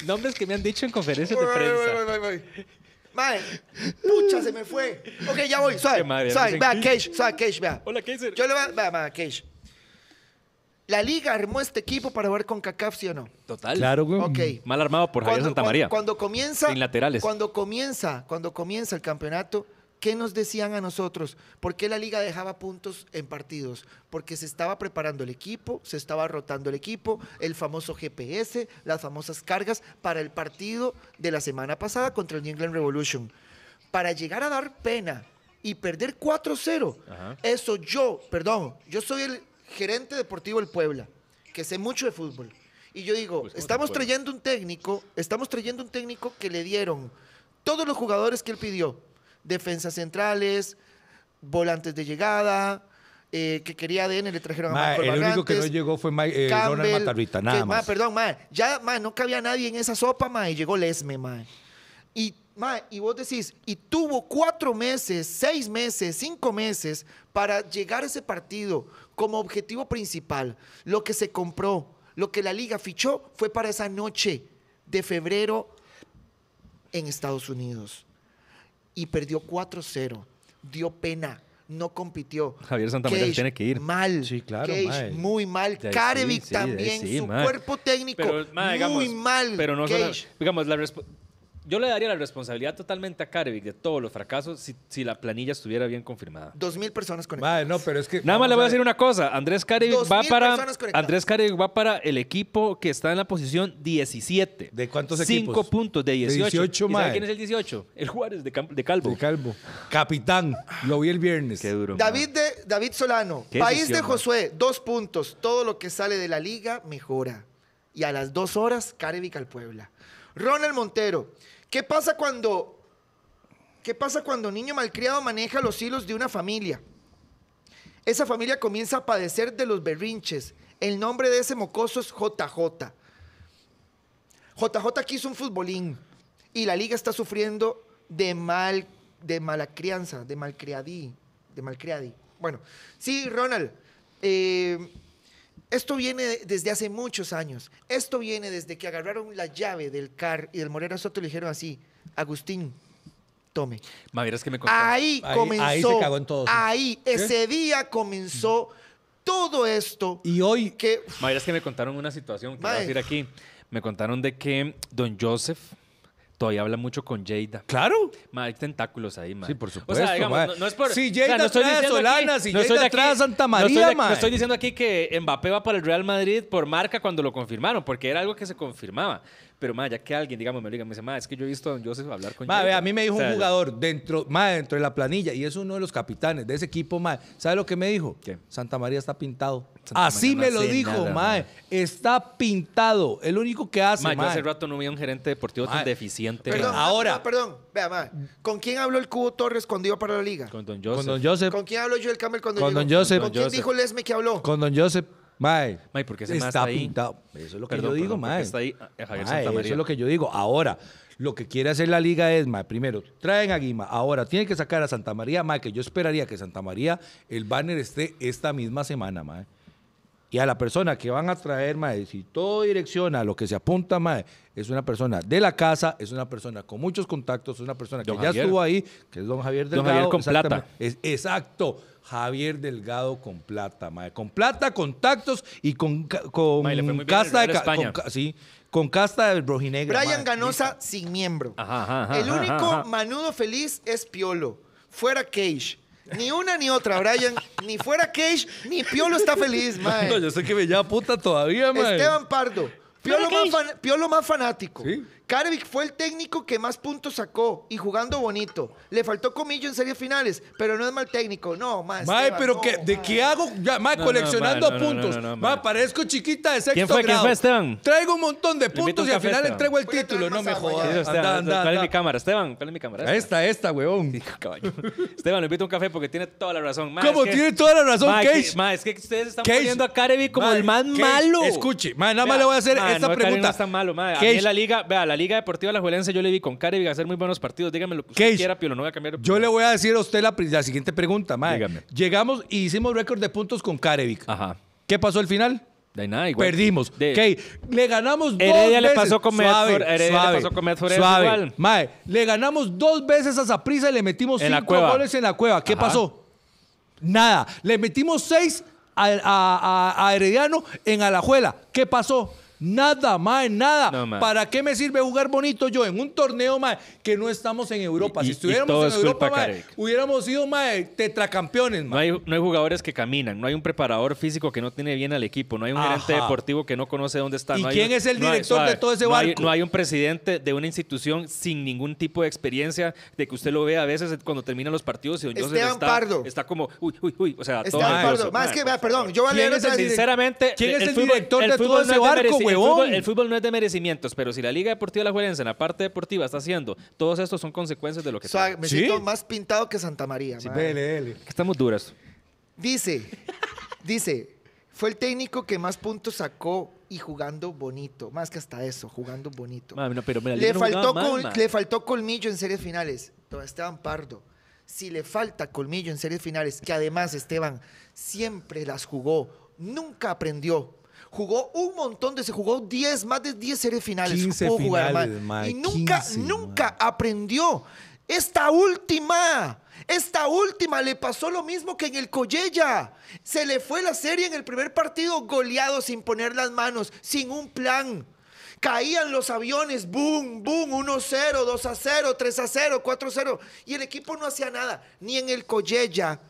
Nombres que me han dicho en conferencias de prensa. Madre, pucha, se me fue. Ok, ya voy, suave. suave, vea, Cage, suave, Cage, vea. Hola, Kaiser. Yo le voy a. Vea, Cage. La liga armó este equipo para jugar con CACAF, ¿sí o no? Total. Claro, güey. Okay. Mal armado por Javier Santa Santamaría. cuando- Cuando comienza. En laterales. Cuando comienza, cuando comienza el campeonato, ¿Qué nos decían a nosotros? ¿Por qué la liga dejaba puntos en partidos? Porque se estaba preparando el equipo, se estaba rotando el equipo, el famoso GPS, las famosas cargas para el partido de la semana pasada contra el New England Revolution. Para llegar a dar pena y perder 4-0, eso yo, perdón, yo soy el gerente deportivo del Puebla, que sé mucho de fútbol. Y yo digo, pues, estamos trayendo un técnico, estamos trayendo un técnico que le dieron todos los jugadores que él pidió, defensas centrales, volantes de llegada, eh, que quería ADN, le trajeron a El único que no llegó fue eh, Matarrita, nada más. perdón, ya no cabía nadie en esa sopa, y llegó Lesme, Mae. Y, y vos decís, y tuvo cuatro meses, seis meses, cinco meses para llegar a ese partido como objetivo principal. Lo que se compró, lo que la liga fichó fue para esa noche de febrero en Estados Unidos y perdió 4-0. Dio pena. No compitió. Javier Santamaría tiene que ir. Mal. Sí, claro. muy mal. también, su cuerpo técnico. muy mal. Pero no Solo, digamos, la respuesta yo le daría la responsabilidad totalmente a Karevic de todos los fracasos si, la planilla estuviera bien confirmada. Dos mil personas conectadas. no, pero es que. Nada más le voy a decir una cosa. Andrés Carevic va para. Andrés va para el equipo que está en la posición 17. ¿De cuántos Cinco puntos de 18. ¿Y quién es el 18? El Juárez de, Calvo. De Calvo. Capitán, lo vi el viernes. Qué duro. David, de, David Solano, país de Josué, dos puntos. Todo lo que sale de la liga mejora. Y a las dos horas, Carevic al Puebla. Ronald Montero, ¿qué pasa cuando... ¿Qué pasa cuando niño malcriado maneja los hilos de una familia? Esa familia comienza a padecer de los berrinches. El nombre de ese mocoso es JJ. JJ aquí es un futbolín y la liga está sufriendo de mal de mala crianza, de malcriadí, de malcriadí. Bueno, sí, Ronald, eh, esto viene desde hace muchos años. Esto viene desde que agarraron la llave del CAR y del Morera Soto y le dijeron así, Agustín, tome. que ahí, comenzó. Ahí se cagó en todo. ¿eh? Ahí, ¿Eh? ese día comenzó todo esto. Y hoy. Que, es que me contaron una situación que voy a eh. decir aquí. Me contaron de que don Joseph todavía habla mucho con Jada. Claro. hay tentáculos ahí, ma. Sí, por supuesto. no, es por. Si Jada o sea, si Santa María, estoy, diciendo aquí que Mbappé va para el Real Madrid por marca cuando lo confirmaron, porque era algo que se confirmaba. Pero, ma, ya que alguien, digamos, me diga, me dice, ma, es que yo he visto a Don Joseph hablar con ma, a mí me dijo un jugador dentro, dentro de la planilla, y es uno de los capitanes de ese equipo, ma. ¿Sabe lo que me dijo? ¿Qué? Santa María está pintado. Así me lo dijo, ma. Está pintado. El único que hace, ma. hace rato no había un gerente deportivo tan deficiente Perdón, Ahora. perdón, vea, mae. ¿Con quién habló el Cubo Torres cuando iba para la liga? Con, Don Joseph. Con quién habló Joel Campbell cuando Con Don Joseph. ¿Con quién dijo Lesme que habló? Con Don Joseph. Mae, Mae, porque está apuntado. Eso es lo que yo digo, mae. está ahí eh, Eso es lo que yo digo. Ahora, lo que quiere hacer la liga es, mae, primero, traen a Guima. Ahora, tiene que sacar a Santa María, mae, que yo esperaría que Santa María, el banner esté esta misma semana, mae y a la persona que van a traer, mae, si todo direcciona a lo que se apunta, mae, es una persona de la casa, es una persona con muchos contactos, es una persona que ya estuvo ahí, que es don Javier Delgado. con plata. exacto, Javier Delgado con plata, mae. Con plata, contactos y con, casta de... Con, con casta de rojinegra. Brian Ganosa sin miembro. el único manudo feliz es Piolo. Fuera Cage. Ni una ni otra, Brian. Ni fuera Cage, ni Piolo está feliz, mae. No, yo sé que me llama puta todavía, mae. Esteban Pardo. Piolo más, Piolo más fanático. ¿Sí? Karvik fue el técnico que más puntos sacó y jugando bonito. Le faltó comillo en series finales, pero no es mal técnico. No, más. Mae, pero que, ¿de qué hago? Ya, coleccionando puntos. mae, parezco chiquita de sexto ¿Quién fue, grado. ¿Quién fue Esteban? Traigo un montón de puntos y al final entrego el título. No me jodas. mi cámara? Esteban, mi cámara? Esta, esta, esta Esteban, le invito un café porque tiene toda la razón. ¿Cómo? tiene toda la razón, Cage. Mae, es que ustedes están poniendo a Karevik como el más malo. Escuche, mae, nada más le voy a hacer esta pregunta. no está malo, mae. A la liga, vea, la Liga Deportiva La Juelense yo le vi con cara hacer muy buenos partidos. Dígame lo que quiera, a cambiar. Yo le voy a decir a usted la, siguiente pregunta, mae. Llegamos y hicimos récord de puntos con Carevic. Ajá. ¿Qué pasó al final? nada, igual. Perdimos. le ganamos dos veces. Le pasó con le ganamos dos veces a Zaprisa y le metimos cinco goles en la cueva. ¿Qué pasó? Nada. Le metimos seis a, a Herediano en Alajuela. ¿Qué pasó? Nada, más nada. ¿Para qué me sirve jugar bonito yo en un torneo, mae, que no estamos en Europa? si estuviéramos en Europa, hubiéramos sido, mae, tetracampeones, mae. No hay, no hay jugadores que caminan, no hay un preparador físico que no tiene bien al equipo, no hay un gerente deportivo que no conoce dónde está. ¿Y quién es el director de todo ese barco? no hay un presidente de una institución sin ningún tipo de experiencia de que usted lo vea a veces cuando terminan los partidos y Esteban está, Pardo. está como, uy, uy, uy, o sea, todo Pardo, más que, perdón, yo voy a leer sinceramente, ¿quién es el, director de todo ese barco, el fútbol no es de merecimientos, pero si la Liga Deportiva de la Juelense en la parte deportiva está haciendo, todos estos son consecuencias de lo que me siento más pintado que Santa María. Estamos duras. Dice, dice, fue el técnico que más puntos sacó y jugando bonito. Más que hasta eso, jugando bonito. pero le, faltó le faltó colmillo en series finales. Esteban Pardo. Si le falta colmillo en series finales, que además Esteban siempre las jugó, nunca aprendió jugó un montón de, se jugó 10, más de 10 series finales. y nunca, nunca aprendió. Esta última, esta última le pasó lo mismo que en el Collella. Se le fue la serie en el primer partido goleado sin poner las manos, sin un plan. Caían los aviones, boom, boom, 1-0, 2-0, 3-0, 4-0. Y el equipo no hacía nada, ni en el Collella,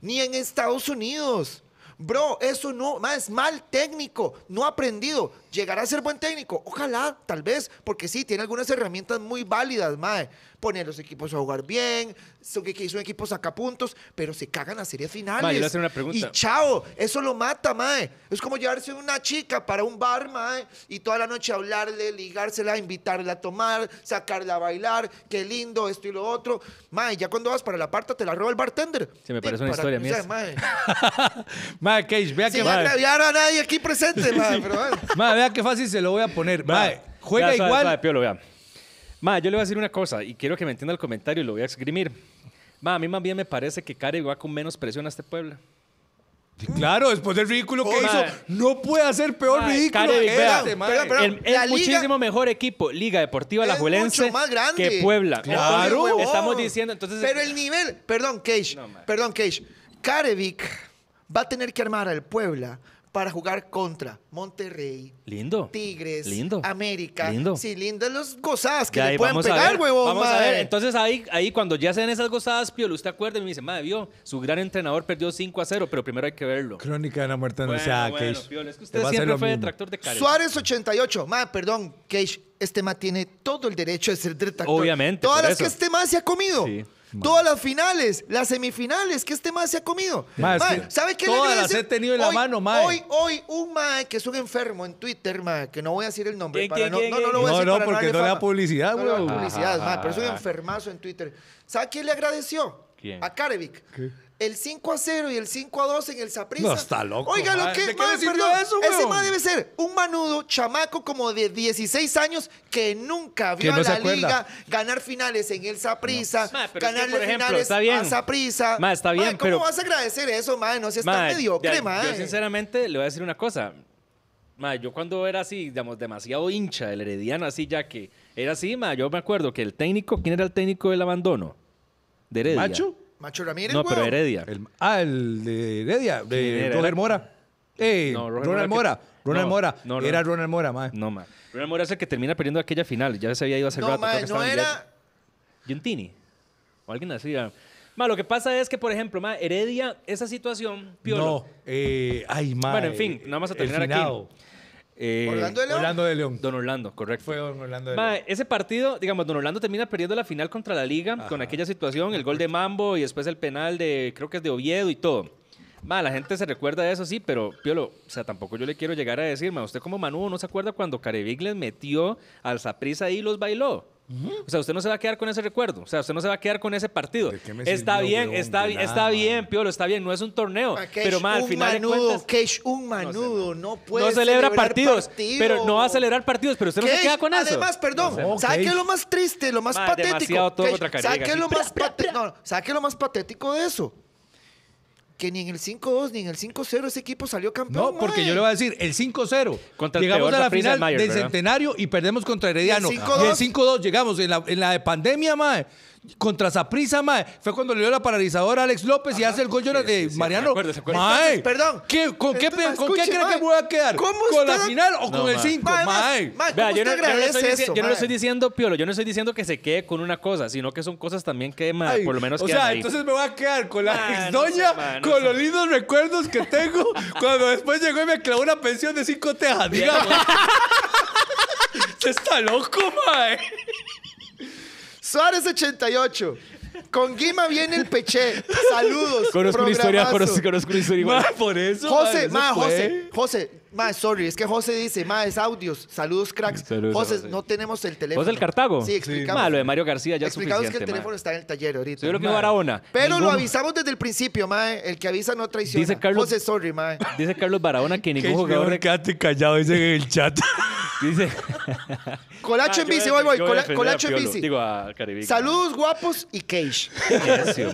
ni en Estados Unidos. Bro, eso no, es mal técnico, no aprendido. ¿Llegará a ser buen técnico? Ojalá, tal vez, porque sí, tiene algunas herramientas muy válidas, mae. Poner los equipos a jugar bien, son, hizo equipos saca puntos, pero se cagan las series finales. Mae, yo le hacer una pregunta. Y chao, eso lo mata, mae. Es como llevarse una chica para un bar, mae, y toda la noche hablarle, ligársela, invitarla a tomar, sacarla a bailar, qué lindo, esto y lo otro. Mae, ya cuando vas para la parta te la roba el bartender. Se me parece una historia mía. mae. mae, Cage, vea que... va? a nadie aquí presente, mae, pero mae. mae vea qué fácil se lo voy a poner. juega igual. yo le voy a decir una cosa y quiero que me entienda el comentario y lo voy a esgrimir. ma a mí más bien me parece que Carevic va con menos presión a este pueblo. Claro, después del ridículo que hizo, no puede hacer peor ridículo este, el, es muchísimo mejor equipo, Liga Deportiva La Juelense, que Puebla. Claro, estamos diciendo. Entonces, pero el nivel, perdón, Cage, perdón, Cage, Carevic va a tener que armar al Puebla para jugar contra Monterrey, lindo, Tigres, lindo, América. Lindo. Sí, lindo los gozadas que le pueden pegar, huevón. Vamos a ver. Entonces ahí, ahí cuando ya se esas gozadas, Piolo, usted acuerda me dice, madre, vio, su gran entrenador perdió 5 a 0, pero primero hay que verlo. Crónica de la muerte bueno, sea bueno, Cage. es que usted siempre fue detractor de cariño. Suárez 88, madre, perdón, Cage, este ma tiene todo el derecho de ser detractor. Obviamente. Todas las que este ma se ha comido. Sí. Todas las finales, las semifinales, que este más se ha comido. Ma, ¿Sabe qué Todas las he tenido en la mano, mae. Hoy, hoy, un mae que es un enfermo en Twitter, Ma, que no voy a decir el nombre. para no, no, no, lo voy a decir No, no, para porque no le da publicidad, güey. No le da publicidad, ah. mae, pero es un enfermazo en Twitter. ¿Sabe quién le agradeció? ¿Quién? A Karevic. ¿Qué? el 5 a 0 y el 5 a 2 en el Saprissa. No, está loco. Oiga, lo que. más eso, Ese más debe ser un manudo, chamaco como de 16 años que nunca vio a la liga ganar finales en el saprisa ganar finales está bien. a Saprissa. Ma, está bien, ¿cómo vas a agradecer eso, ma? No seas está tan mediocre, ma. Yo, sinceramente, le voy a decir una cosa. Ma, yo cuando era así, digamos, demasiado hincha del Herediano, así ya que era así, ma, yo me acuerdo que el técnico, ¿quién era el técnico del abandono? De Heredia. ¿Macho? Macho Ramírez. No, pero Heredia. ah, el de Heredia, de Roger Mora. No, Ronald Mora Ronald Mora. Era Ronald Mora, mae. No, ma. Ronald Mora es el que termina perdiendo aquella final. Ya se había ido hace No, rato. no era. Gentini O alguien así. Ma, lo que pasa es que, por ejemplo, ma, Heredia, esa situación, pior. No, eh, ay, mae. Bueno, en fin, nada más a terminar aquí. Eh, ¿Orlando de León? Don Orlando, correcto. Fue Don Orlando de León. ese partido, digamos, Don Orlando termina perdiendo la final contra la Liga con aquella situación, el gol de Mambo y después el penal de, creo que es de Oviedo y todo. Ma, la gente se recuerda de eso, sí, pero Piolo, o sea, tampoco yo le quiero llegar a decir, usted como Manu no se acuerda cuando Carevic metió al Zaprisa y los bailó. O sea, usted no se va a quedar con ese recuerdo. O sea, usted no se va a quedar con ese partido. Está bien, está, bien, está bien, Piolo, está bien. No es un torneo. pero mal, al final manudo, de cuentas... un manudo. No, puede No celebra partidos. Pero no va a celebrar partidos. Pero usted no se queda con eso. Además, perdón. ¿Sabe qué es lo más triste? Lo más patético. ¿Sabe qué es lo más patético de eso? que ni en el 5-2 ni en el 5-0 ese equipo salió campeón. No, porque yo le voy a decir, el 5-0. Llegamos a la final del centenario y perdemos contra Herediano. Y el 5-2 llegamos en la, en la de pandemia, mae. Contra Saprisa, mae. Fue cuando le dio la paralizadora a Alex López y hace el gol yo Mariano. Mae, perdón. ¿Con, qué, escuche, ¿con qué cree que me voy a quedar? ¿Con la final o con el 5? Mae. Vea, yo no, le estoy, eso, yo no estoy diciendo, Piolo, yo no estoy diciendo que se quede con una cosa, sino que son cosas también que, mae, por lo menos O sea, entonces me voy a quedar con la doña con los lindos recuerdos que tengo cuando después llegó y me clavó una pensión de 5 tejas, digamos. Se está loco, mae. Suárez88. Con Guima viene el peché. Saludos. Conozco una historia, conozco, conozco una historia igual. por eso. José, José, José, Mae, sorry, es que José dice, mae, es audios. Saludos, cracks. José, no tenemos el teléfono. ¿José del Cartago? Sí, explicamos. Mae, lo de Mario García ya es Explicamos que el teléfono está en el taller ahorita. Yo creo que es Barahona. Pero lo avisamos desde el principio, mae. El que avisa no traiciona. José, sorry, mae. Dice Carlos Barahona que ningún jugador de... Cállate callado, dice en el chat. Dice... Ah, Colacho en bici, voy, voy. Colacho en bici. Digo, a Saludos guapos y Cage. Necio,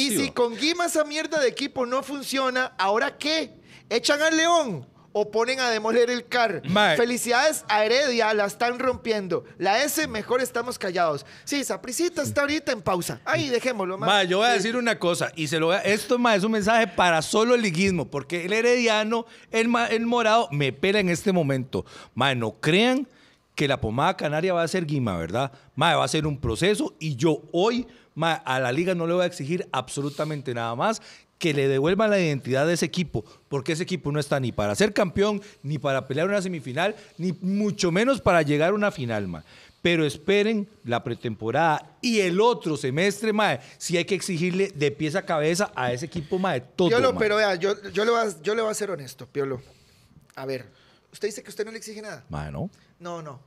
y si con Guima esa mierda de equipo no funciona, ¿ahora qué? ¿Echan al León? o ponen a demoler el CAR. Felicidades a Heredia, la están rompiendo. La S, mejor estamos callados. Sí, Sapricita está ahorita en pausa. Ahí, dejémoslo, mae. yo voy a eh. decir una cosa, y se lo voy Esto, mae, es un mensaje para solo el liguismo, porque el herediano, el, morado, me pela en este momento. Mae, no crean que la pomada canaria va a ser guima, ¿verdad? va a ser un proceso, y yo hoy... a la liga no le voy a exigir absolutamente nada más que le devuelvan la identidad de ese equipo, porque ese equipo no está ni para ser campeón, ni para pelear una semifinal, ni mucho menos para llegar a una final, más Pero esperen la pretemporada y el otro semestre, más si hay que exigirle de pies a cabeza a ese equipo, de todo. Piolo, pero vea, yo, yo, le voy a, yo a ser honesto, Piolo. A ver, usted dice que usted no le exige nada. Mae, no. No, no.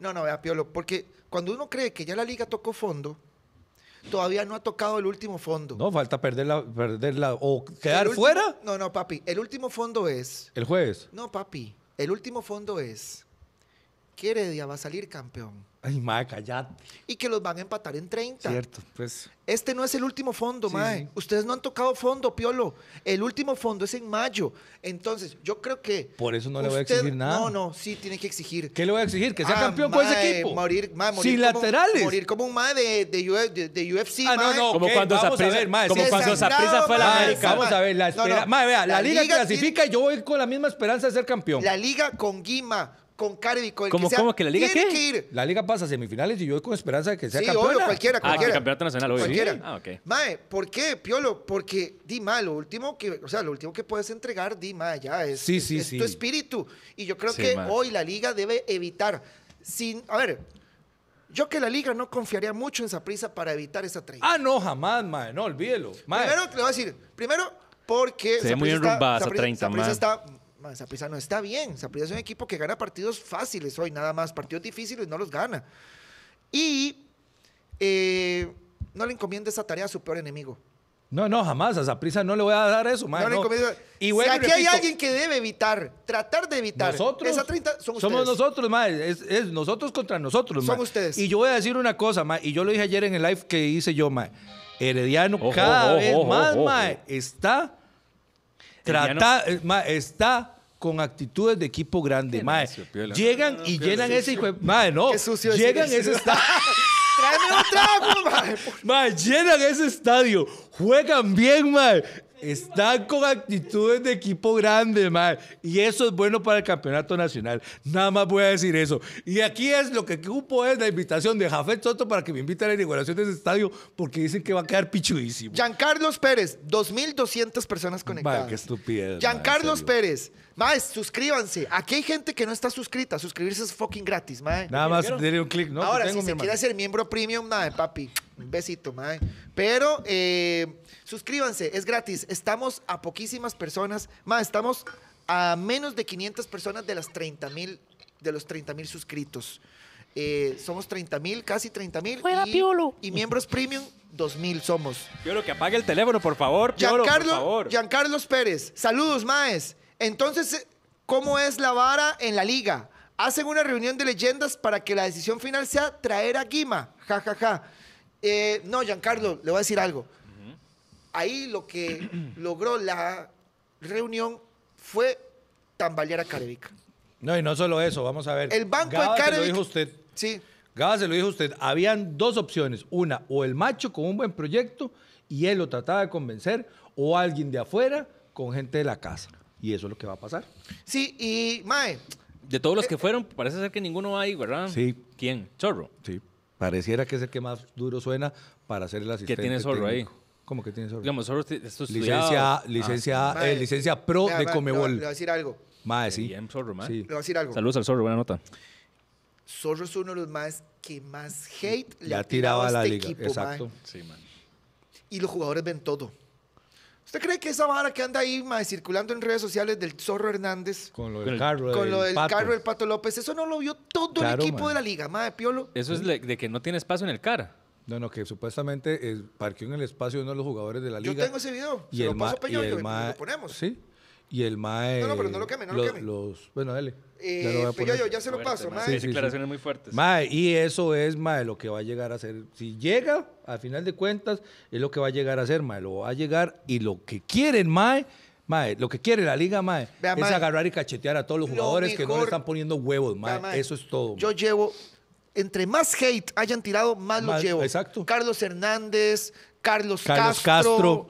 No, no, vea, Piolo, porque cuando uno cree que ya la liga tocó fondo, todavía no ha tocado el último fondo. No, falta perderla, perderla o quedar fuera. No, no, papi. El último fondo es. ¿El jueves? No, papi. El último fondo es quiere Heredia va a salir campeón. Ay, mae, callate. Y que los van a empatar en 30. Cierto, pues. Este no es el último fondo, mae. Ustedes no han tocado fondo, Piolo. El último fondo es en mayo. Entonces, yo creo que. Por eso no le voy a exigir nada. No, no, sí, tiene que exigir. ¿Qué le voy a exigir? Que sea ah, campeón con ese equipo. Morir, mae, morir. Sin laterales. Morir como un mae de, de, e, de, UFC. Ah, no, no. Como cuando Zaprisa. Como cuando fue a la América. Vamos a ver, la espera. Mae, vea, la, liga, liga, clasifica y yo voy con la misma esperanza de ser campeón. La liga con Guima con y con el ¿Cómo- que que la liga qué? La liga pasa a semifinales y yo con esperanza de que sea Sí, cualquiera, Ah, cualquiera. campeonato nacional, hoy. Cualquiera. Ah, ok. Mae, ¿por qué, Piolo? Porque, di, ma, lo último que, o sea, lo último que puedes entregar, di, ma, ya es, tu espíritu. Y yo creo que hoy la liga debe evitar, sin, a ver, yo que la liga no confiaría mucho en esa prisa para evitar esa traición. Ah, no, jamás, mae. No, olvídelo. Mae, Primero, te lo voy a decir, primero porque... Se ve muy enrumbada esa 30, está Saprisa no está bien. Saprisa es un equipo que gana partidos fáciles hoy, nada más. Partidos difíciles no los gana. Y eh, no le encomienda esa tarea a su peor enemigo. No, no, jamás. A prisa no le voy a dar eso, mae. si aquí hay alguien que debe evitar, tratar de evitar. Nosotros. somos nosotros, Mae. Es, nosotros contra nosotros, mae. Son ustedes. Y yo voy a decir una cosa, más Y yo lo dije ayer en el live que hice yo, Mae. Herediano cada vez más, está Trata, eh, está con actitudes de equipo grande, mae. Llegan y llenan ese hijo mae, no. Qué sucio llegan ese estadio. Tráeme un trago, mae. Mae, llenan ese estadio. Juegan bien, mae. Están con actitudes de equipo grande, mae. Y eso es bueno para el campeonato nacional. Nada más voy a decir eso. Y aquí es lo que cupo es la invitación de Jafet Toto para que me invite a la inauguración de ese estadio porque dicen que va a quedar pichudísimo. Giancarlos Pérez, 2.200 personas conectadas. Mae, qué estupidez. Giancarlos Pérez. Maes, suscríbanse. Aquí hay gente que no está suscrita. Suscribirse es fucking gratis, mae. Nada más denle un clic, ¿no? Ahora, si se quiere ser miembro premium, mae, papi. Un besito, mae. Pero eh, suscríbanse, es gratis. Estamos a poquísimas personas. Mae, estamos a menos de 500 personas de las 30 mil, de los 30 mil suscritos. Eh, somos 30 mil, casi 30 mil. Y, y, miembros premium, 2 mil somos. Piolo, que apague el teléfono, por favor. Giancarlo, por favor. Giancarlos Pérez, saludos, Maes. Entonces, eh, ¿cómo es la vara en la liga? Hacen una reunión de leyendas para que la decisión final sea traer a Guima. Ja, ja, ja. Eh, no, Giancarlo, le voy a decir algo. Ahí lo que logró la reunión fue tambalear a No, y no solo eso, vamos a ver. El banco de lo dijo usted. Sí. se lo dijo usted. Habían dos opciones. Una, o el macho con un buen proyecto y él lo trataba de convencer, o alguien de afuera con gente de la casa. Y eso es lo que va a pasar. Sí, y Mae. De todos los eh, que fueron, parece ser que ninguno va ahí, ¿verdad? Sí. ¿Quién? Chorro. Sí. Pareciera que es el que más duro suena para hacer el asistente. ¿Qué tiene Zorro ahí? ¿Cómo que tiene Zorro? Digamos, Zorro Licencia, licencia, ah, eh, licencia pro de Comebol. Le, voy a decir algo. Mae, sí. Bien, Zorro, mae. Sí. Le voy a decir algo. Saludos al Zorro, buena nota. Zorro es uno de los más que más hate le, tiraba tirado a la este liga. Equipo, Exacto. Sí, man. Y los jugadores ven todo. ¿Usted cree que esa vara que anda ahí circulando en redes sociales del Zorro Hernández? Con lo del carro. Con del Pato. López. Eso no lo vio todo el equipo de la liga, madre Piolo. Eso es de que no tiene espacio en el cara. No, no, que supuestamente eh, parqueó en el espacio uno de los jugadores de la liga. Yo tengo ese video. Se lo paso a y lo ponemos. Sí, y el mae. No, no, pero no lo queme, no lo, bueno, dale. Eh, se lo paso, mae. Sí, declaraciones muy fuertes. Mae, y eso es, mae, lo que va a llegar a ser. Si llega, al final de cuentas, es lo que va a llegar a ser, mae. Lo va a llegar y lo que quieren, mae. Mae, lo que quiere la liga, mae, es agarrar y cachetear a todos los jugadores que no le están poniendo huevos, mae. Eso es todo. Yo llevo, entre más hate hayan tirado, más, lo llevo. Exacto. Carlos Hernández, Carlos, Carlos Castro,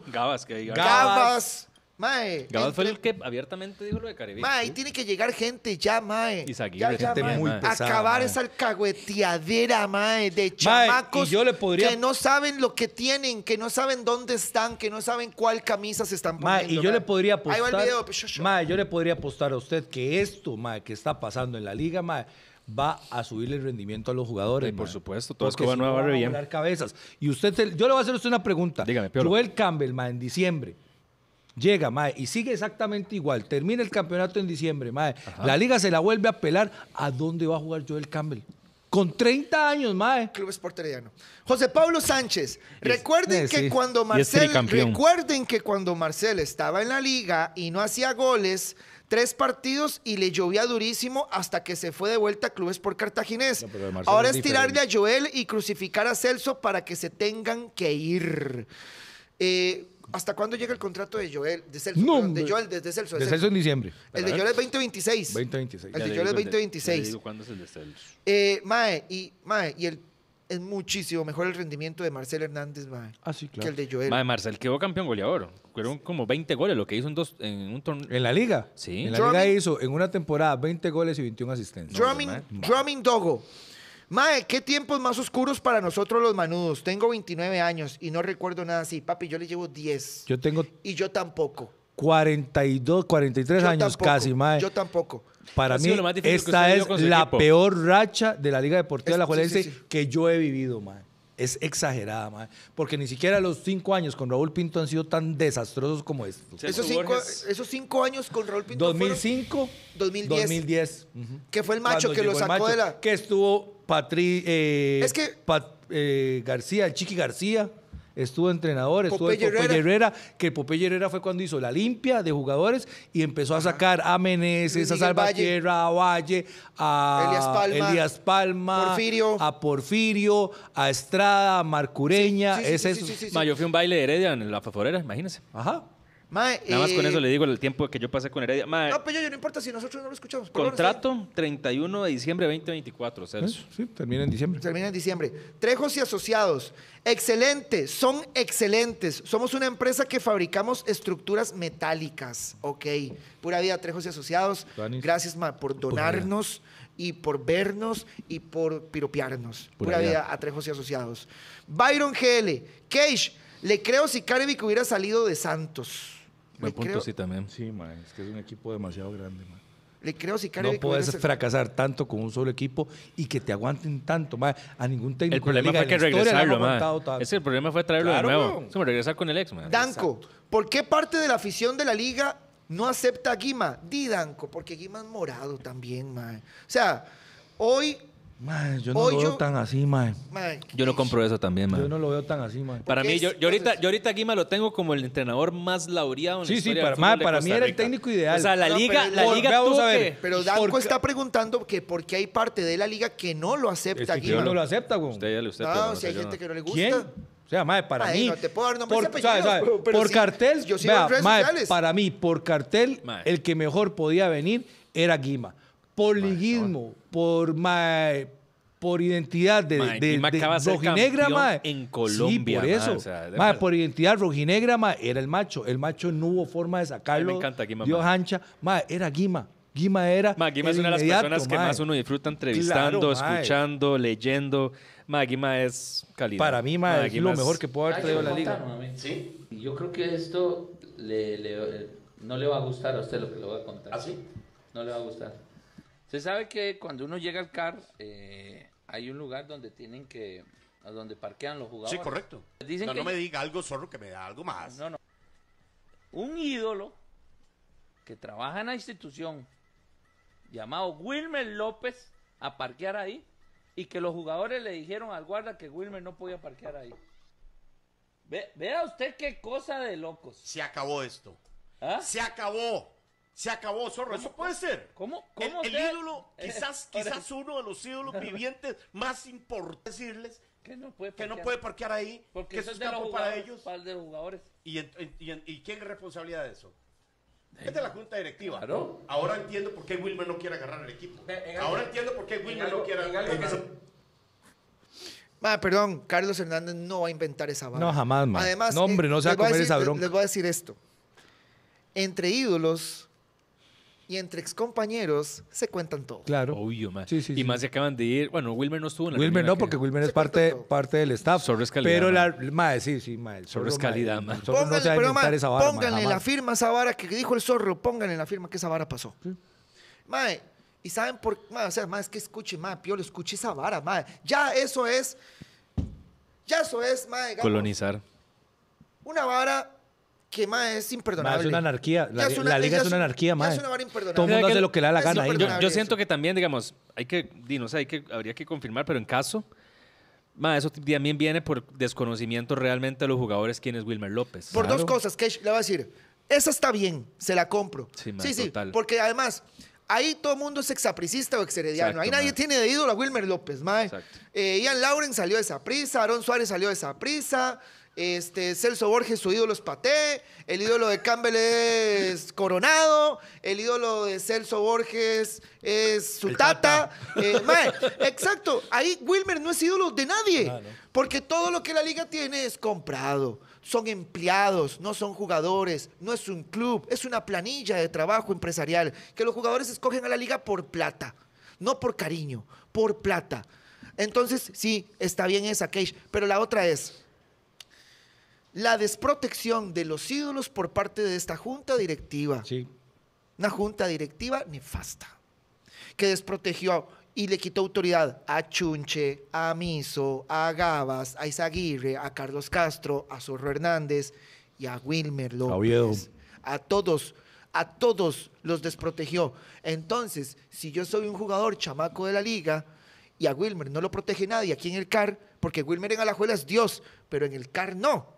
que diga. Gabas... Mae. Gabal fue el que abiertamente dijo lo de Caribe. Mae, ahí tiene que llegar gente ya, mae. gente muy Acabar esa cagueteadera mae, de chamacos que no saben lo que tienen, que no saben dónde están, que no saben cuál camisa se están poniendo. Mae, y yo le podría apostar. Ahí va el video. Mae, yo le podría apostar a usted que esto, mae, que está pasando en la liga, mae, va a subir el rendimiento a los jugadores. por supuesto, todo es que si a bien. cabezas. Y usted, yo le voy a hacer usted una pregunta. Dígame, Joel Campbell, ma, en diciembre, llega, mae, y sigue exactamente igual. Termina el campeonato en diciembre, mae. La liga se la vuelve a pelar. ¿A dónde va a jugar Joel Campbell? Con 30 años, mae. Club Esporteriano. José Pablo Sánchez, recuerden eh, que cuando Marcel, recuerden que cuando Marcel estaba en la liga y no hacía goles, tres partidos y le llovía durísimo hasta que se fue de vuelta a Clubes por Cartaginés. Ahora es, es tirarle a Joel y crucificar a Celso para que se tengan que ir. Eh, ¿Hasta cuándo llega el contrato de Joel? De Celso, no, de Joel, desde Celso. De Celso en diciembre. El de Joel es 2026. 2026. El de Joel es 2026. ¿Cuándo es el de Celso? Eh, mae, y, mae, y el es muchísimo mejor el rendimiento de Marcel Hernández mae, ah, sí, claro. que el de Joel. Mae, Marcel quedó campeón goleador. Fueron como 20 goles lo que hizo en, dos, en un torneo. ¿En la liga? Sí. En la liga hizo en una temporada 20 goles y 21 asistencias. Drumming, Drumming Dogo Mae, qué tiempos más oscuros para nosotros los manudos. Tengo 29 años y no recuerdo nada así. Papi, yo le llevo 10. Yo tengo y yo tampoco. 42, 43 años casi, mae. Yo tampoco. Para mí, esta es la peor racha de la Liga Deportiva de la Juelense que yo he vivido, mae. Es exagerada, mae. Porque ni siquiera los cinco años con Raúl Pinto han sido tan desastrosos como estos. Esos cinco, años con Raúl Pinto. 2005, 2010. 2010. Que fue el macho que lo sacó de la. Que estuvo Patri, eh, es que eh, García, el Chiqui García, estuvo entrenador, estuvo el Herrera. que Popeye Herrera fue cuando hizo la limpia de jugadores y empezó a sacar a Meneses, a Salvatierra, a Valle, a Elías Palma, Porfirio. a Porfirio, a Estrada, a Marcureña. ese es... yo fui un baile de Heredia en la faforera, imagínense. Ajá. Nada más con eh, eso le digo el tiempo que yo pasé con Heredia. no, pero pues yo, no importa si nosotros no lo escuchamos. contrato 31 de diciembre 2024, ¿Eh? Sí, termina en diciembre. Termina en diciembre. Trejos y asociados. Excelente, son excelentes. Somos una empresa que fabricamos estructuras metálicas. Ok. Pura vida, Trejos y asociados. Gracias, ma, por donarnos y por vernos y por piropearnos. Pura, vida. a Trejos y asociados. Byron GL. Cage, le creo si Caribic hubiera salido de Santos. Buen punto, sí, también. Sí, man, es que es un equipo demasiado grande, man. Le creo si No puedes fracasar tanto con un solo equipo y que te aguanten tanto, ma. A ningún técnico. El problema fue que regresarlo, man. Ese el problema fue traerlo de nuevo. Se regresar con el ex, man. Danco, ¿por qué parte de la afición de la liga no acepta a Guima? Di Danco, porque Guima es morado también, man. O sea, hoy Mae, yo no lo veo tan así, mae. Yo no compro eso también, mae. Yo no lo veo tan así, mae. Para mí, yo, ahorita, yo ahorita Guima lo tengo como el entrenador más laureado en Sí, la sí, sí, para- para mí era el técnico ideal. O sea, la liga, la liga Vamos que- Pero Danco está preguntando que por qué hay parte de la liga que no lo acepta Es que no lo acepta, güey. Usted, le usted, no, si hay gente que no le gusta. ¿Quién? O sea, mae, para mí. no te puedo dar por, Por cartel, yo vea, para mí, por cartel, el que mejor podía venir era Guima por liguismo, por, por identidad de, rojinegra, En Colombia. por eso. por identidad rojinegra, era el macho. El macho no hubo forma de sacarlo. me encanta Dios ancha. era Guima. Guima era. Guima es una de las personas que más uno disfruta entrevistando, escuchando, leyendo. Ma, Guima es calidad. Para mí, es lo mejor que puedo haber traído la liga. Yo creo que esto no le va a gustar a usted lo que le voy a contar. ¿Ah, sí? No le va a gustar. Se sabe que cuando uno llega al CAR, eh, hay un lugar donde tienen que. donde parquean los jugadores. Sí, correcto. no, no me diga algo, zorro, que me da algo más. No, no. Un ídolo que trabaja en la institución, llamado Wilmer López, a parquear ahí, y que los jugadores le dijeron al guarda que Wilmer no podía parquear ahí. vea usted qué cosa de locos. Se acabó esto. ¿Ah? Se acabó. Se acabó, zorro. Eso puede ser. ¿Cómo? cómo el, ídolo, quizás, uno de los ídolos vivientes más importantes decirles que no puede parquear, no puede parquear ahí, porque que eso es campo para ellos. Para de jugadores. ¿Y, y, quién es responsabilidad de eso? Es de la junta directiva. Ahora entiendo por qué Wilmer no quiere agarrar el equipo. Ahora entiendo por qué Wilmer no quiere agarrar el equipo. perdón, Carlos Hernández no va a inventar esa banda. No, jamás, Además, no, hombre, eh, no se comer Les voy a decir esto. Entre ídolos, y entre excompañeros se cuentan todo. Claro. Obvio, y más se acaban de ir. Bueno, Wilmer no estuvo en la Wilmer no, porque Wilmer es parte, parte del staff. Zorro es calidad. Pero la. Mae, sí, sí, mae. zorro, es calidad, mae. pero, esa vara, pónganle la firma a esa vara que dijo el zorro. Pónganle la firma que esa vara pasó. Mae, y saben por. Mae, o sea, mae, es que escuche, mae, Piolo, escuche esa vara, mae. Ya eso es. Ya eso es, mae. Colonizar. Una vara que más es imperdonable. es una anarquía. La, liga es una anarquía, más. Es una vara imperdonable. Todo mundo lo que le da la gana. Yo, siento que también, digamos, hay que, dinos, hay que, habría que confirmar, pero en caso, más eso también viene por desconocimiento realmente de los jugadores quién es Wilmer López. Por dos cosas, que le va a decir, esa está bien, se la compro. Sí, sí, total. porque además... Ahí todo el mundo es exaprisista o exherediano. Ahí nadie tiene de ídolo a Wilmer López, mae. Eh, Ian Lauren salió de esa prisa, Aaron Suárez salió de esa prisa. Este, Celso Borges, su ídolo es Paté, el ídolo de Campbell es Coronado, el ídolo de Celso Borges es su tata. Eh, exacto, ahí Wilmer no es ídolo de nadie, ah, porque todo lo que la liga tiene es comprado, son empleados, no son jugadores, no es un club, es una planilla de trabajo empresarial, que los jugadores escogen a la liga por plata, no por cariño, por plata. Entonces, sí, está bien esa, Cage, pero la otra es la desprotección de los ídolos por parte de esta junta directiva. Sí. Una junta directiva nefasta, que desprotegió y le quitó autoridad a Chunche, a Miso, a Gabas, a Isaguirre, a Carlos Castro, a Zorro Hernández y a Wilmer López. A, a todos, a todos los desprotegió. Entonces, si yo soy un jugador chamaco de la liga y a Wilmer no lo protege nadie aquí en el CAR, porque Wilmer en Alajuela es Dios, pero en el CAR no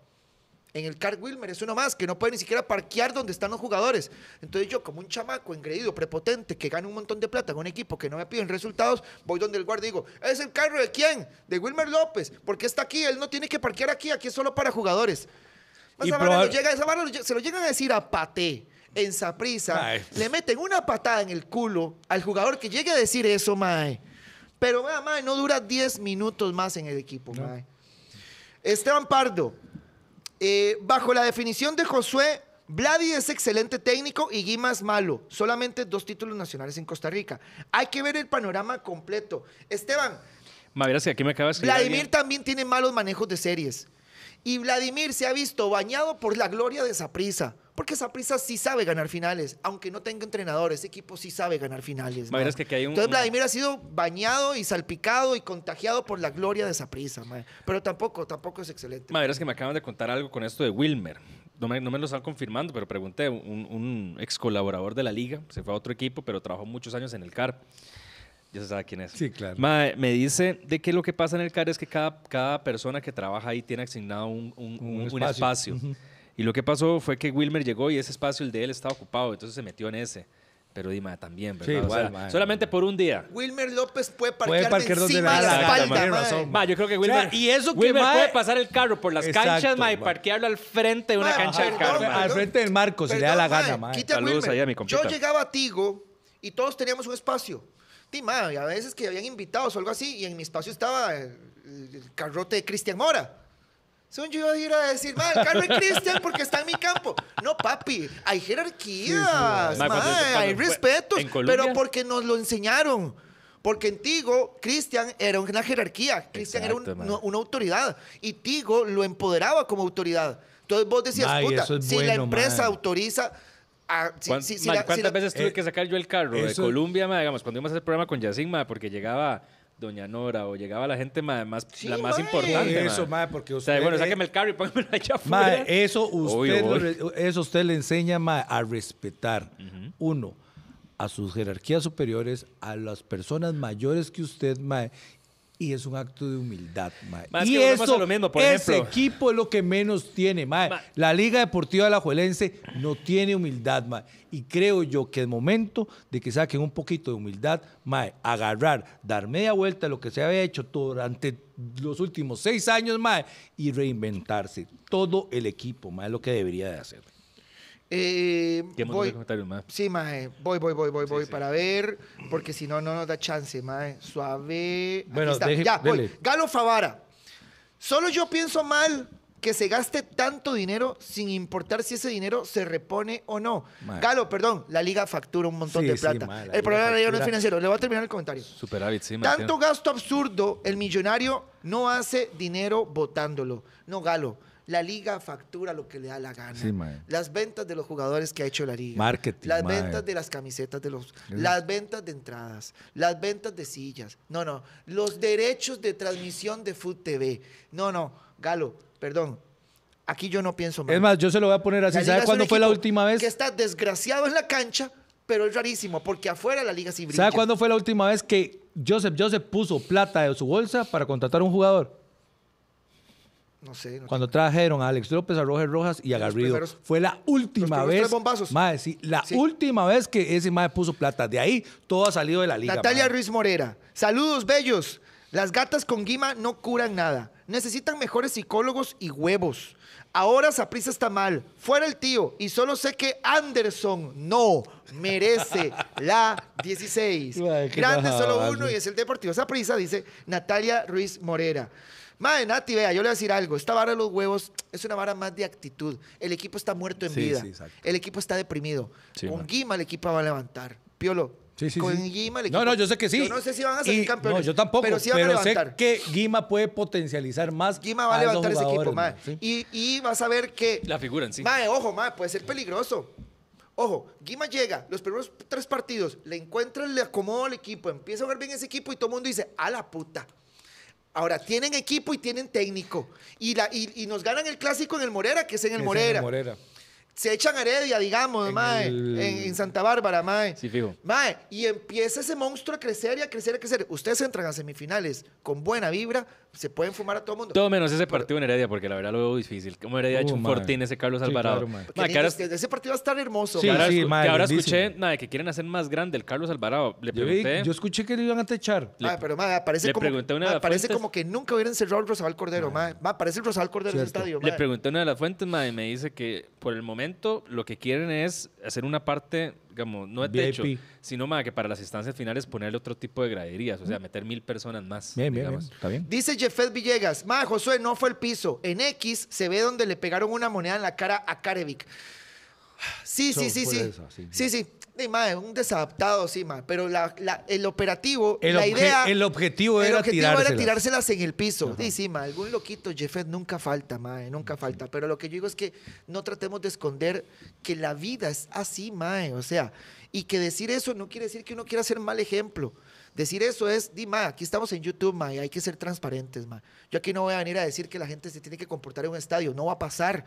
en el car Wilmer es uno más, que no puede ni siquiera parquear donde están los jugadores. Entonces yo, como un chamaco engreído, prepotente, que gana un montón de plata con un equipo que no me piden resultados, voy donde el guardia y digo, ¿es el carro de quién? De Wilmer López. porque está aquí? Él no tiene que parquear aquí, aquí es solo para jugadores. esa se lo llegan a decir a Pate en Saprisa. Le meten una patada en el culo al jugador que llegue a decir eso, mae. Pero, mae, mae no dura 10 minutos más en el equipo, mae. Esteban Pardo, eh, bajo la definición de Josué, Vladi es excelente técnico y es malo. Solamente dos títulos nacionales en Costa Rica. Hay que ver el panorama completo. Esteban. aquí me acabas Vladimir también tiene malos manejos de series. Y Vladimir se ha visto bañado por la gloria de esa prisa. Porque Zaprisa sí sabe ganar finales, aunque no tenga entrenador. Ese equipo sí sabe ganar finales. que un, Entonces, Vladimir ha sido bañado y salpicado y contagiado por la gloria de Saprisa. Pero tampoco, tampoco es excelente. Madre, es que me acaban de contar algo con esto de Wilmer. No me, lo están confirmando, pero pregunté, un, un, ex colaborador de la liga, se fue a otro equipo, pero trabajó muchos años en el CAR. Ya se sabe quién es. Sí, claro. me dice de que lo que pasa en el CAR es que cada, cada persona que trabaja ahí tiene asignado un, espacio. Y lo que pasó fue que Wilmer llegó y ese espacio, el de él, estaba ocupado, entonces se metió en ese. Pero Dima también, ¿verdad? igual, o sea, solamente por un día. Wilmer López puede parquear, puede parquear donde encima de la, espalda. Razón, yo creo que Wilmer, y eso que Wilmer puede pasar el carro por las canchas ma, y parquearlo al frente de una cancha de carro. al frente del marco, si le da la gana. Saludos ahí a mi compita. Yo llegaba a Tigo y todos teníamos un espacio. Dima, a veces que habían invitados o algo así y en mi espacio estaba el, el carrote de Cristian Mora. Según yo iba a ir a decir, carro Carmen Cristian porque está en mi campo. No, papi, hay jerarquías, hay respeto pero porque nos lo enseñaron. Porque en Tigo, Cristian era una jerarquía, Cristian era una, autoridad y Tigo lo empoderaba como autoridad. Entonces vos decías, puta, si la empresa autoriza... ¿Cuántas veces tuve eh, que sacar yo el carro de Colombia, digamos, cuando íbamos a hacer el programa con Yacine, porque llegaba Doña Nora o llegaba la gente más, más la más importante. Eso, mae, porque usted. O bueno, sáqueme el carro y póngamelo allá afuera. Mae, eso usted, eso usted le enseña a respetar. Uno, a sus jerarquías superiores, a las personas mayores que usted, mae, y es un acto de humildad, mae. y eso, lo menos por ese equipo es lo que menos tiene, mae. La Liga Deportiva de la Juelense no tiene humildad, mae. Y creo yo que es momento de que saquen un poquito de humildad, mae. Agarrar, dar media vuelta a lo que se había hecho durante los últimos seis años, mae. Y reinventarse. Todo el equipo, mae, es lo que debería de hacer. Eh, voy, más. Voy, voy, voy, voy, voy para ver, porque si no, no nos da chance, mae. Suave. Bueno, ya, Galo Favara. Solo yo pienso mal que se gaste tanto dinero sin importar si ese dinero se repone o no. Galo, perdón, la liga factura un montón de plata. el problema de la liga no es financiero. Le voy a terminar el comentario. Superávit, sí, Tanto gasto absurdo, el millonario no hace dinero votándolo. No, Galo la liga factura lo que le da la gana. las ventas de los jugadores que ha hecho la liga. Marketing. Las ventas de las camisetas de los. Las ventas de entradas. Las ventas de sillas. No, no. Los derechos de transmisión de Food TV. No, no. Galo, perdón. Aquí yo no pienso más. Es más, yo se lo voy a poner así. ¿Sabe cuándo fue la última vez? Que está desgraciado en la cancha, pero es rarísimo, porque afuera la liga Civil. brilla. ¿Sabe cuándo fue la última vez que Joseph Joseph puso plata de su bolsa para contratar a un jugador? No sé. Cuando trajeron a Alex López, a Roger Rojas y a Garrido. fue la última vez. la última vez que ese madre puso plata. De ahí todo ha salido de la liga. Natalia Ruiz Morera. Saludos, bellos. Las gatas con guima no curan nada. Necesitan mejores psicólogos y huevos. Ahora Saprisa está mal. Fuera el tío. Y solo sé que Anderson no merece la 16. Grande solo uno y es el Deportivo Saprisa, dice Natalia Ruiz Morera. Madre, Nati, vea, yo le voy a decir algo. Esta vara de los huevos es una vara más de actitud. El equipo está muerto en vida. el equipo está deprimido. Con Guima el equipo va a levantar. Piolo. Con Guima el equipo. No, no, yo sé que sí. Yo no sé si van a salir campeones. No, yo tampoco. Pero, sí van a levantar. sé que Guima puede potencializar más. Guima va a, levantar ese equipo, madre. Y, y, vas a ver que. La figura en sí. Madre, ojo, madre puede ser peligroso. Ojo, Guima llega, los primeros tres partidos, le encuentran, le acomoda al equipo, empieza a jugar bien ese equipo y todo el mundo dice, a la puta. Ahora, tienen equipo y tienen técnico. Y, nos ganan el clásico en el Morera, que es en el, Morera. Se echan Heredia, digamos, en mae, en, Santa Bárbara, mae. Sí, fijo. Mae, y empieza ese monstruo a crecer y a crecer y a crecer. Ustedes entran a semifinales con buena vibra, se pueden fumar a todo mundo. Todo menos ese partido en Heredia, porque la verdad lo veo difícil. ¿Cómo Heredia ha hecho un fortín ese Carlos Alvarado. ese partido va a estar hermoso. Sí, sí, que ahora escuché nada, que quieren hacer más grande el Carlos Alvarado. Le pregunté. Yo, escuché que le iban a techar. pero parece, como, parece como que nunca hubieran cerrado el Rosal Cordero. parece el Rosal Cordero del estadio. Le pregunté a una de las fuentes y me dice que por el momento lo que quieren es hacer una parte digamos, no es techo, sino más que para las instancias finales ponerle otro tipo de graderías, o sea, meter mil personas más. Bien, Está bien. Dice Jeffet Villegas, más Josué, no fue el piso. En X se ve donde le pegaron una moneda en la cara a Karevic. Sí, sí, sí, sí. Sí, sí un desadaptado, sí, ma Pero el operativo, la idea. El objetivo, era, tirárselas. en el piso. Sí, sí, Algún loquito, Jeffet, nunca falta, más. Eh, nunca falta. Pero lo que yo digo es que no tratemos de esconder que la vida es así, mae, eh, O sea, y que decir eso no quiere decir que uno quiera ser mal ejemplo. Decir eso es, di, ma, aquí estamos en YouTube, ma, hay que ser transparentes, ma. Yo aquí no voy a venir a decir que la gente se tiene que comportar en un estadio, no va a pasar.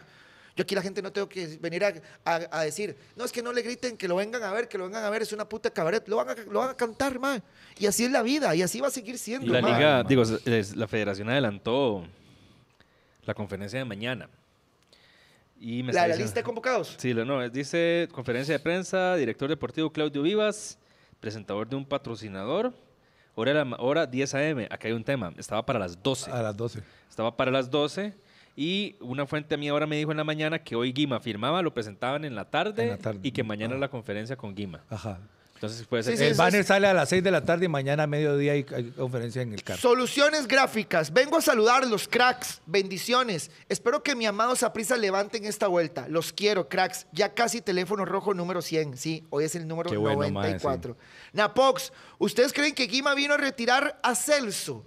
Yo aquí la gente no tengo que venir a, decir, no, es que no le griten, que lo vengan a ver, que lo vengan a ver, es una puta cabaret. Lo van a, lo van a cantar, man. Y así es la vida, y así va a seguir siendo. la digo, la federación adelantó la conferencia de mañana. Y la, lista de convocados. Sí, no, dice conferencia de prensa, director deportivo Claudio Vivas, presentador de un patrocinador. Hora, hora 10 a.m. Acá hay un tema. Estaba para las 12. A las 12. Estaba para las 12. Y una fuente a mí ahora me dijo en la mañana que hoy Guima firmaba, lo presentaban en la tarde, y que mañana ah. la conferencia con Guima. Ajá. Entonces puede ser. el banner sale a las 6 de la tarde y mañana a mediodía hay, conferencia en el carro. Soluciones gráficas. Vengo a saludar los cracks. Bendiciones. Espero que mi amado Saprisa levanten esta vuelta. Los quiero, cracks. Ya casi teléfono rojo número 100. Sí, hoy es el número 94. Napox, ¿ustedes creen que Guima vino a retirar a Celso?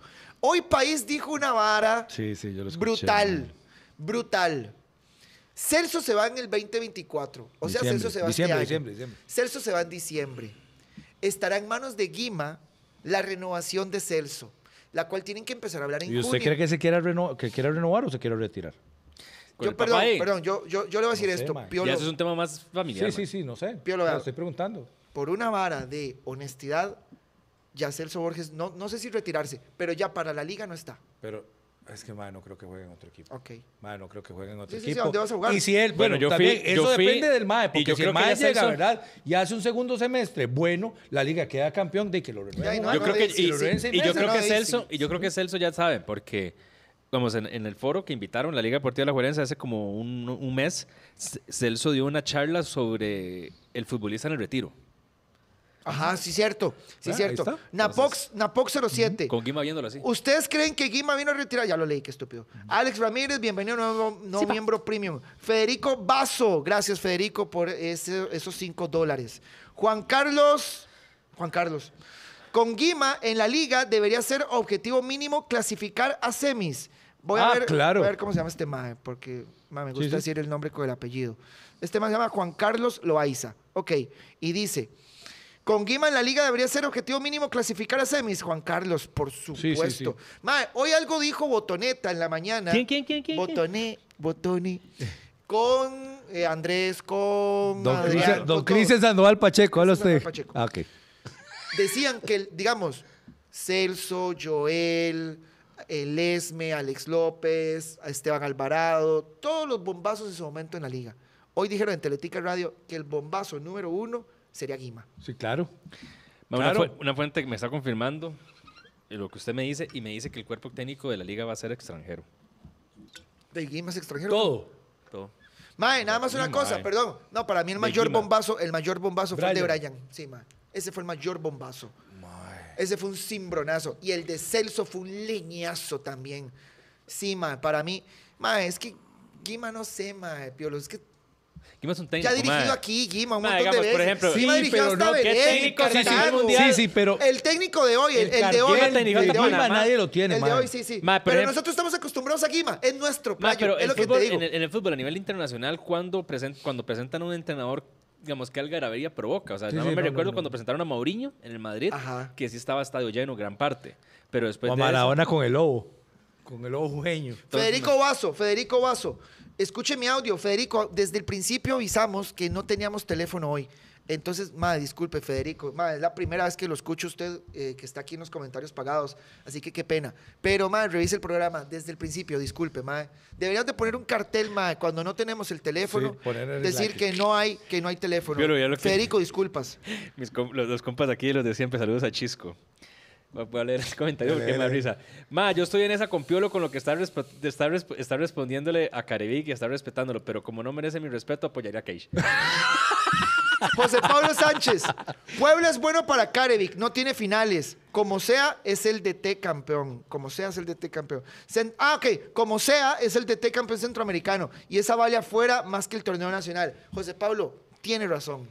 Hoy País dijo una vara brutal, brutal. Celso se va en el 2024. O sea, Celso se va en este diciembre, Celso se va en diciembre. Estará en manos de Guima la renovación de Celso, la cual tienen que empezar a hablar en ¿Y usted cree que se quiera, renovar o se quiere retirar? Yo, perdón, perdón, yo, le voy a decir esto. ya eso es un tema más familiar. Sí, sí, sí, no sé. Piolo, estoy preguntando. Por una vara de honestidad, ya Celso Borges, no, no sé si retirarse, pero ya para la liga no está. Pero es que, Mae no creo que juegue en otro equipo. Ok. Mae, no creo que juegue en otro equipo. Sí, sí, dónde vas a jugar? Y si él, bueno, yo también, fui, eso depende del MAE, porque si el MAE llega, ¿verdad? Y hace un segundo semestre, bueno, la liga queda campeón de que lo retire. Eh, y, yo creo que Celso, y yo creo que ya sabe, porque vamos, en, el foro que invitaron la Liga Deportiva de la Juventud hace como un mes, Celso dio una charla sobre el futbolista en el retiro. Ajá, sí, cierto. Sí, ah, cierto. Napox, 07. Con Guima viéndolo así. ¿Ustedes creen que Guima vino a retirar? Ya lo leí, qué estúpido. Alex Ramírez, bienvenido, nuevo, nuevo miembro premium. Federico vaso gracias Federico por esos 5 dólares. Juan Carlos, Juan Carlos. Con Guima en la liga debería ser objetivo mínimo clasificar a semis. Voy a, ah, ver, a ver cómo se llama este mae, porque me gusta decir el nombre con el apellido. Este mae se llama Juan Carlos Loaiza. Ok, y dice, con Guima en la liga debería ser objetivo mínimo clasificar a semis, Juan Carlos, por supuesto. hoy algo dijo Botoneta en la mañana. ¿Quién, quién, quién? quién Botoné, Botoni. Con eh, Andrés, con. Don, Sandoval Pacheco, habla usted. Ah, Decían que, digamos, Celso, Joel, el Esme, Alex López, Esteban Alvarado, todos los bombazos en su momento en la liga. Hoy dijeron en Teletica Radio que el bombazo número uno sería Guima. Sí, claro. Una, fuente que me está confirmando lo que usted me dice y me dice que el cuerpo técnico de la liga va a ser extranjero. ¿De Guima es extranjero? Todo. Todo. Mae, nada más una cosa, perdón. No, para mí el mayor bombazo, el mayor bombazo fue el de Brian. Sí, mae. Ese fue el mayor bombazo. Mae. Ese fue un cimbronazo. Y el de Celso fue un leñazo también. Sí, mae, para mí. Mae, es que Guima no sé, mae, Piolo. Es que Guima es un técnico. Ya ha dirigido aquí, Guima, un montón de veces. Por ejemplo, sí, sí pero técnico el técnico de hoy, el, de hoy, el, de hoy nadie lo tiene, El de hoy sí, sí. pero nosotros estamos acostumbrados a Guima, es nuestro playo, es lo que te digo. En el, fútbol a nivel internacional, cuando presentan a un entrenador digamos, que algaravería provoca. O sea, no me recuerdo cuando presentaron a Mourinho en el Madrid, que sí estaba estadio lleno, gran parte. Pero después. O a Maradona con el lobo. Con el lobo jujeño. Federico Vaso, Federico Vaso. Escuche mi audio, Federico. Desde el principio avisamos que no teníamos teléfono hoy. Entonces, madre, disculpe, Federico. es la primera vez que lo escucho usted eh, que está aquí en los comentarios pagados. Así que qué pena. Pero, madre, revise el programa desde el principio. Disculpe, madre. Deberías de poner un cartel, madre, cuando no tenemos el teléfono. decir que no hay que no hay teléfono. Federico, disculpas. los, compas aquí, los de siempre, saludos a Chisco. Voy a leer el comentario porque me da risa. Ma, yo estoy en esa compiolo con lo que está, está, respondiéndole a Carevic y está respetándolo, pero como no merece mi respeto, apoyaría a Cage. José Pablo Sánchez. Puebla es bueno para Carevic, no tiene finales. Como sea, es el DT campeón. Como sea, es el DT campeón. ah, ok. Como sea, es el DT campeón centroamericano. Y esa vale afuera más que el torneo nacional. José Pablo, tiene razón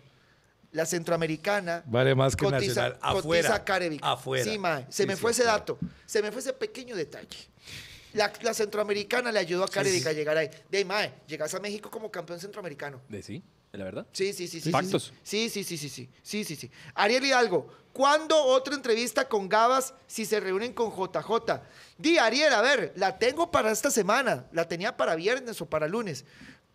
la centroamericana. Vale más que nacional. Afuera. Cotiza Afuera. Sí, mae. Se me fue ese dato. Se me fue ese pequeño detalle. La, centroamericana le ayudó a Carevic a llegar ahí. De mae, llegas a México como campeón centroamericano. ¿De sí? ¿De la verdad? Sí, sí, sí. sí ¿Pactos? Sí, sí, sí, sí, sí. Sí, sí, sí. Ariel Hidalgo, ¿cuándo otra entrevista con Gabas si se reúnen con JJ? Di, Ariel, a ver, la tengo para esta semana. La tenía para viernes o para lunes.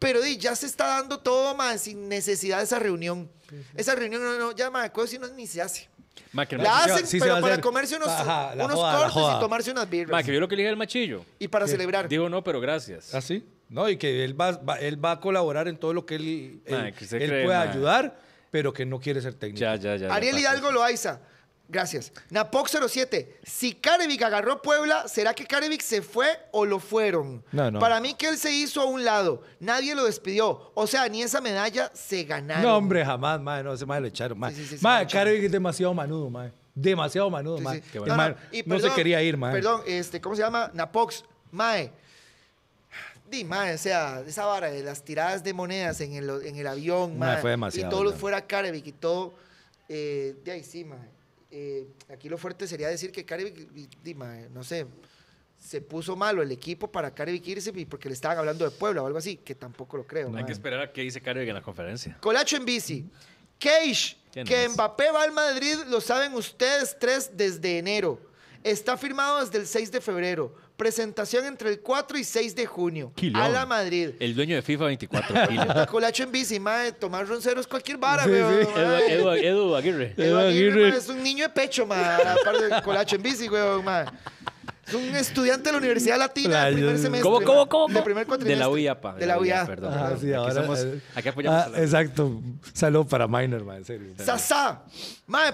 Pero di, ya se está dando todo, sin necesidad de esa reunión. Esa reunión, no, no, ya, mae, si no ni se hace. la hacen, pero para comerse unos, cortes y tomarse unas birras. Ma, que vio lo que le dije al machillo. Y para celebrar. Digo, no, pero gracias. Ah, sí? no, y que él va, él va a colaborar en todo lo que él, él, pueda ayudar, pero que no quiere ser técnico. Ya, ya, ya. Ariel Hidalgo Loaiza. Gracias. Napox 07 Si Karevic agarró Puebla, ¿será que Karevic se fue o lo fueron? No, no. Para mí que él se hizo a un lado. Nadie lo despidió. O sea, ni esa medalla se ganaron. No, hombre, jamás, madre. No, ese madre lo echaron, madre. Sí, sí, es demasiado manudo, madre. Demasiado manudo, madre. no, se quería ir, madre. Perdón, este, ¿cómo se llama? Napox. Mae, Di, mae, o sea, esa vara de las tiradas de monedas en el, en el avión, mae, fue demasiado. Y todo fuera Karevic y todo eh, de ahí sí, mae. Eh, aquí lo fuerte sería decir que no sé, se puso malo el equipo para Carey irse porque le estaban hablando de Puebla o algo así, que tampoco lo creo. hay que esperar a qué dice Carey en la conferencia. Colacho en bici. Cage, que Mbappé va al Madrid, lo saben ustedes tres desde enero. Está firmado desde el 6 de febrero. Presentación entre el 4 y 6 de junio. A la Madrid. El dueño de FIFA 24. Colacho en bici, madre. Tomás Roncero es cualquier vara, weón. Edu, Aguirre. Edu Aguirre, es un niño de pecho, madre. Aparte de Colacho en bici, weón, madre. Es un estudiante de la Universidad Latina primer semestre. ¿Cómo, cómo, cómo? De primer De la UIA De la UIA Perdón. Ah, apoyamos ah, a Exacto. Salud para Miner man, en serio.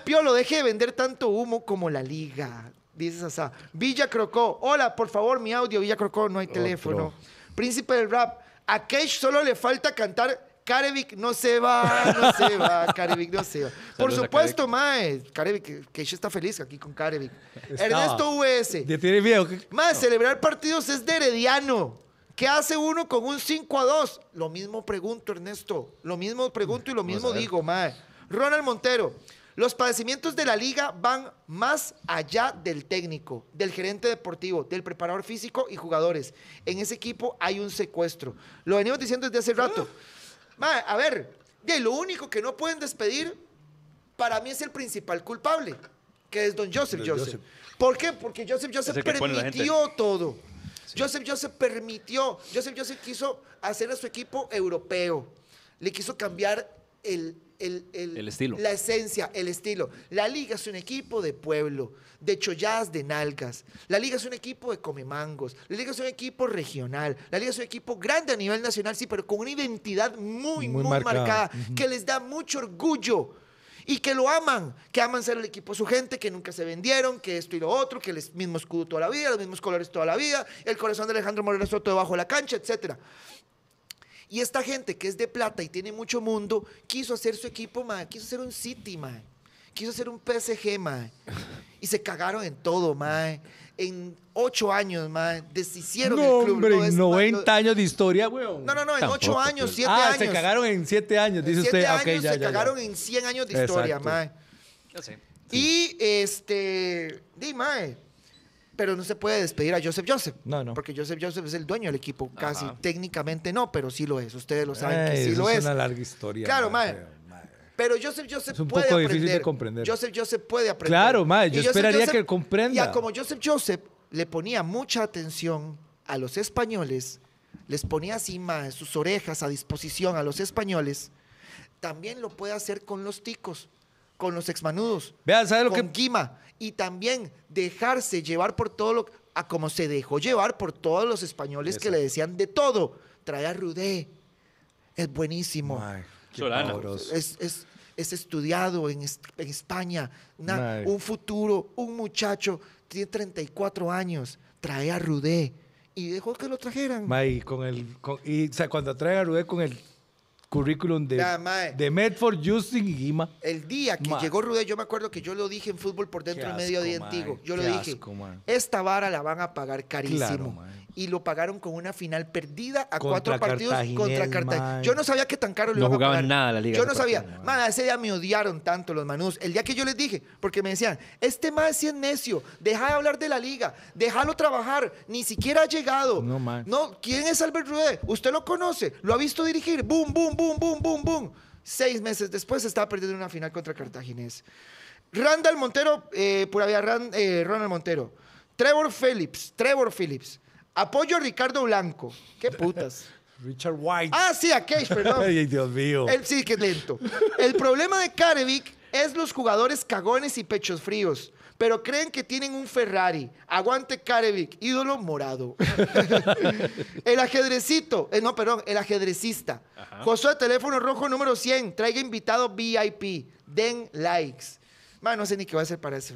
Piolo, deje de vender tanto humo como la liga dice Sasa. Villa Crocó, hola, por favor, mi audio, Villa Crocó, no hay teléfono. Príncipe del rap, a Keish solo le falta cantar Karevik. no se va, no se va, karevic no se va. Por supuesto, Mae. Karevik. que está feliz aquí con Karevik. Ernesto U.S. De tiene Mae, celebrar partidos es de herediano. ¿Qué hace uno con un 5 a 2? Lo mismo pregunto, Ernesto. Lo mismo pregunto y lo mismo digo, Mae. Ronald Montero. Los padecimientos de la liga van más allá del técnico, del gerente deportivo, del preparador físico y jugadores. En ese equipo hay un secuestro. Lo venimos diciendo desde hace rato. Ah. a ver, de lo único que no pueden despedir, para mí es el principal culpable, que es don Joseph Joseph. ¿Por qué? Porque Joseph Joseph permitió todo. Joseph Joseph permitió, Joseph Joseph quiso hacer a su equipo europeo, le quiso cambiar el, el, estilo. La esencia, el estilo. La liga es un equipo de pueblo, de cholladas, de nalgas. La liga es un equipo de comemangos. La liga es un equipo regional. La liga es un equipo grande a nivel nacional, sí, pero con una identidad muy, muy, marcada, que les da mucho orgullo. Y que lo aman, que aman ser el equipo su gente, que nunca se vendieron, que esto y lo otro, que el mismo escudo toda la vida, los mismos colores toda la vida, el corazón de Alejandro Moreno Soto debajo de la cancha, etcétera. Y esta gente que es de plata y tiene mucho mundo, quiso hacer su equipo, ma, quiso hacer un City, ma, quiso hacer un PSG, ma. Y se cagaron en todo, ma. En ocho años, ma, deshicieron el club. Hombre, no, 90 años de historia, weón. No, no, no, en ocho años, siete ah, se cagaron en siete años, dice usted. Años, okay, ya, se cagaron en 100 años de historia, Exacto. ma. sé. Y este, di, mae, pero no se puede despedir a Joseph Joseph. No, no. Porque Joseph Joseph es el dueño del equipo, casi. Técnicamente no, pero sí lo es. Ustedes lo saben que eh, sí lo es. Es una larga historia. Claro, madre. Pero Joseph Joseph puede poco aprender. difícil Joseph Joseph puede aprender. Claro, madre. Yo esperaría que comprenda. Ya como Joseph Joseph le ponía mucha atención a los españoles, les ponía así, más sus orejas a disposición a los españoles, también lo puede hacer con los ticos, con los exmanudos. Vean, ¿sabes lo con que.? y también dejarse llevar por todo lo a como se dejó llevar por todos los españoles que le decían de todo. Trae a Rudé, es buenísimo. es, es, estudiado en, España, un futuro, un muchacho, tiene 34 años, trae a Rudé y dejó que lo trajeran. con el, y o sea, cuando trae a Rudé con el currículum de, de Medford, Justin y Guima. El día que llegó Rudé, yo me acuerdo que yo lo dije en fútbol por dentro del día antiguo. Yo lo dije. esta vara la van a pagar carísimo y lo pagaron con una final perdida a cuatro partidos contra Cartagena. Yo no sabía que tan caro lo no a jugaban pagar. nada la Liga. Yo no sabía. Mada ese día me odiaron tanto los manús. El día que yo les dije, porque me decían, este más es necio, deja de hablar de la Liga, déjalo trabajar, ni siquiera ha llegado. No, No, ¿quién es Albert Rudé? Usted lo conoce, lo ha visto dirigir. Boom, boom, boom, boom, boom, boom. Seis meses después estaba perdiendo una final contra Cartaginés. Randall Montero, eh, por ahí, eh, Ronald Montero. Trevor Phillips, Trevor Phillips. Apoyo a Ricardo Blanco. Qué putas. Richard White. Ah, sí, a Cage, perdón. Ay, Dios mío. sí, qué lento. El problema de Karevic es los jugadores cagones y pechos fríos. Pero creen que tienen un Ferrari. Aguante Karevic. ídolo morado. el ajedrecito, eh, no, perdón, el ajedrecista. José Josué Teléfono Rojo número 100, traiga invitado VIP. Den likes. no sé ni qué va a hacer para eso,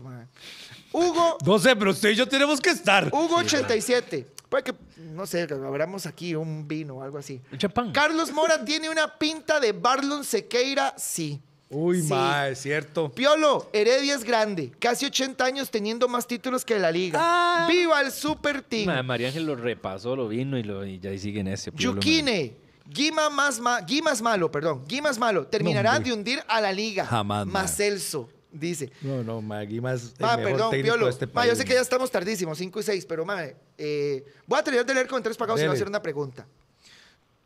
Hugo. No sé, pero usted y yo tenemos que estar. Hugo 87. Puede que, no sé, abramos aquí un vino o algo así. El champán. Carlos Mora tiene una pinta de Barlon Sequeira, sí. Uy, es cierto. Piolo, Heredia es grande. Casi 80 años teniendo más títulos que la liga. Ah. ¡Viva el Super Team! María Ángel lo repasó, lo vino y, lo, ya sigue en ese. Piolo, Yukine, Guima más, malo, perdón. Guimas malo. Terminarán de hundir a la liga. Jamás. Más Celso dice. No, no, Magui más. perdón, Piolo. Este yo sé que ya estamos tardísimos, 5 y 6, pero ma, eh, voy a terminar de leer comentarios pagados y voy a hacer una pregunta.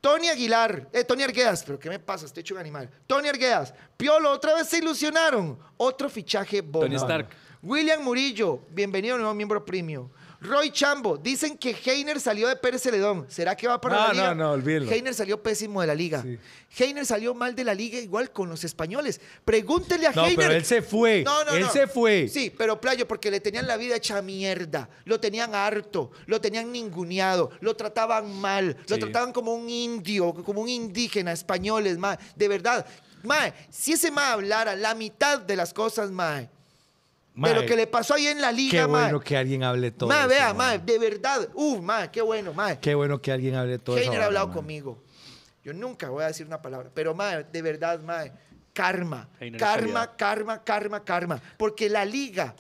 Tony Aguilar, eh, Tony Arguedas, pero ¿qué me pasa? Estoy hecho un animal. Tony Arguedas, Piolo, otra vez se ilusionaron. Otro fichaje bomba. Tony William Murillo, bienvenido nuevo miembro premio. Roy Chambo, dicen que Heiner salió de Pérez Celedón. ¿Será que va para la liga? No, no, olvídalo. Heiner salió pésimo de la liga. Heiner salió mal de la liga igual con los españoles. Pregúntele a Heiner. No, pero él se fue. No, no, él se fue. Sí, pero Playo, porque le tenían la vida hecha mierda. Lo tenían harto, lo tenían ninguneado, lo trataban mal, lo trataban como un indio, como un indígena, españoles, más. De verdad, Mae, si ese Mae hablara la mitad de las cosas, Mae, de lo que le pasó ahí en la liga, Qué bueno que alguien hable todo. vea, mae, de verdad. Uf, mae, qué bueno, mae. Qué bueno que alguien hable todo. Heiner ha hablado conmigo. Yo nunca voy a decir una palabra, pero mae, de verdad, mae, karma, karma, karma, karma, karma, porque la liga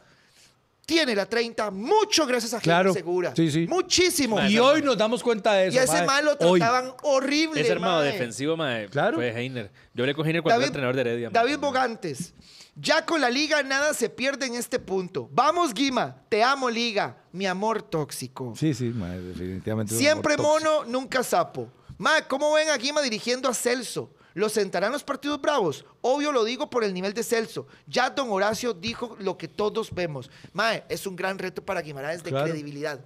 tiene la 30, mucho gracias a claro. segura. Muchísimo. y hoy nos damos cuenta de eso. Y ese malo lo trataban horrible. Ese hermano defensivo, Mae. Claro. Fue Heiner. Yo hablé con Heiner cuando David, era entrenador de Heredia. David Bogantes. Ya con la liga nada se pierde en este punto. Vamos, Guima. Te amo, liga. Mi amor tóxico. Sí, sí, Mae, definitivamente. Siempre mono, nunca sapo. Ma, ¿cómo ven a Guima dirigiendo a Celso? ¿Lo sentarán los partidos bravos? Obvio lo digo por el nivel de Celso. Ya don Horacio dijo lo que todos vemos. Mae, es un gran reto para Guimaraes de credibilidad.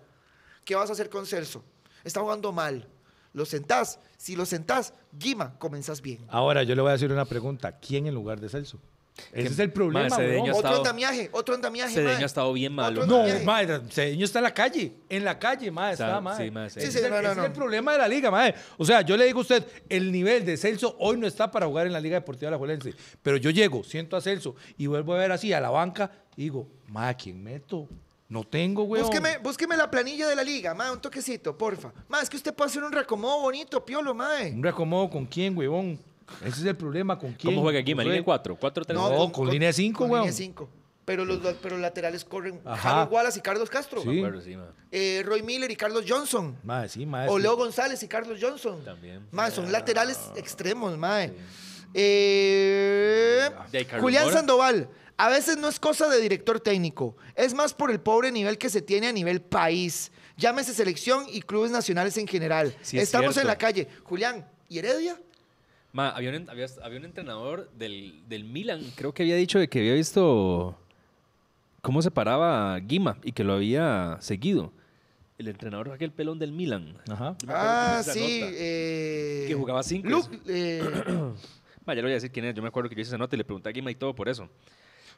¿Qué vas a hacer con Celso? Está jugando mal. Lo sentás. Si lo sentás, Guima, comenzás bien. Ahora, yo le voy a hacer una pregunta. ¿Quién en lugar de Celso? Ese es el problema, Otro andamiaje, otro andamiaje. Cedeño ha estado bien malo. No, madre, Cedeño está en la calle. En la calle, madre, Está- Ese- es el problema de la liga, madre. O sea, yo le digo a usted, el nivel de Celso hoy no está para jugar en la Liga Deportiva La Alajuelense. Pero yo llego, siento a Celso y vuelvo a ver así a la banca y digo, madre, ¿quién meto? No tengo, weón. Búsqueme, la planilla de la liga, madre. un toquecito, porfa. Madre, es que usted puede hacer un recomodo bonito, piolo, madre. Un reacomodo con quién, huevón? Ese es el problema. ¿Con quién? ¿Cómo juega aquí? ¿Línea 4? ¿4, No, con, línea 5, güey. Línea 5. Pero los, laterales corren igual Wallace y Carlos Castro. Eh, Roy Miller y Carlos Johnson. Mae, sí, o Leo González y Carlos Johnson. También. Mae, son ah. laterales extremos, mae. Eh, Julián Sandoval. A veces no es cosa de director técnico, es más por el pobre nivel que se tiene a nivel país. Llámese selección y clubes nacionales en general. Estamos en la calle. Julián, ¿y Heredia? había, un, entrenador del, del, Milan, creo que había dicho de que había visto cómo se paraba Guima y que lo había seguido. El entrenador aquel pelón del Milan. Ah, sí. Eh, que jugaba cinco. Luke, eh, ya lo voy a decir quién es. Yo me acuerdo que yo hice esa nota y le pregunté a Guima y todo por eso.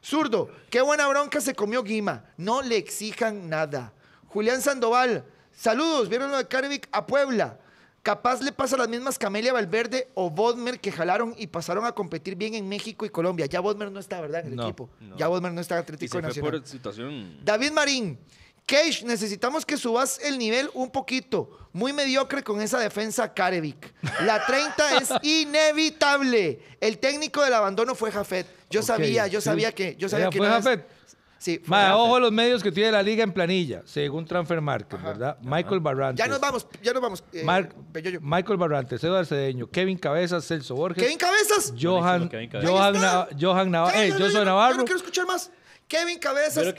Zurdo, qué buena bronca se comió Guima. No le exijan nada. Julián Sandoval, saludos. ¿Vieron lo de Carvic a Puebla? Capaz le pasa a las mismas Camelia Valverde o Bodmer que jalaron y pasaron a competir bien en México y Colombia. Ya Bodmer no está, ¿verdad? En el equipo. Ya Bodmer no está en Atlético y se Nacional. Fue por situación. David Marín. Cage, necesitamos que subas el nivel un poquito. Muy mediocre con esa defensa Karevic. La 30 es inevitable. El técnico del abandono fue Jafet. Yo sabía, yo sabía que, yo sabía que Jafet. Más ojo a los medios que tiene la liga en planilla, según Transfer Market, ¿verdad? Michael Barrantes. Ya nos vamos, ya nos vamos. Eh, Michael Barrantes, Eduardo Arcedeño Kevin Cabezas, Celso Borges. Kevin Cabezas. Johan, Johan, Navarro. yo soy Navarro. Yo no quiero escuchar más. Kevin Cabezas, Edward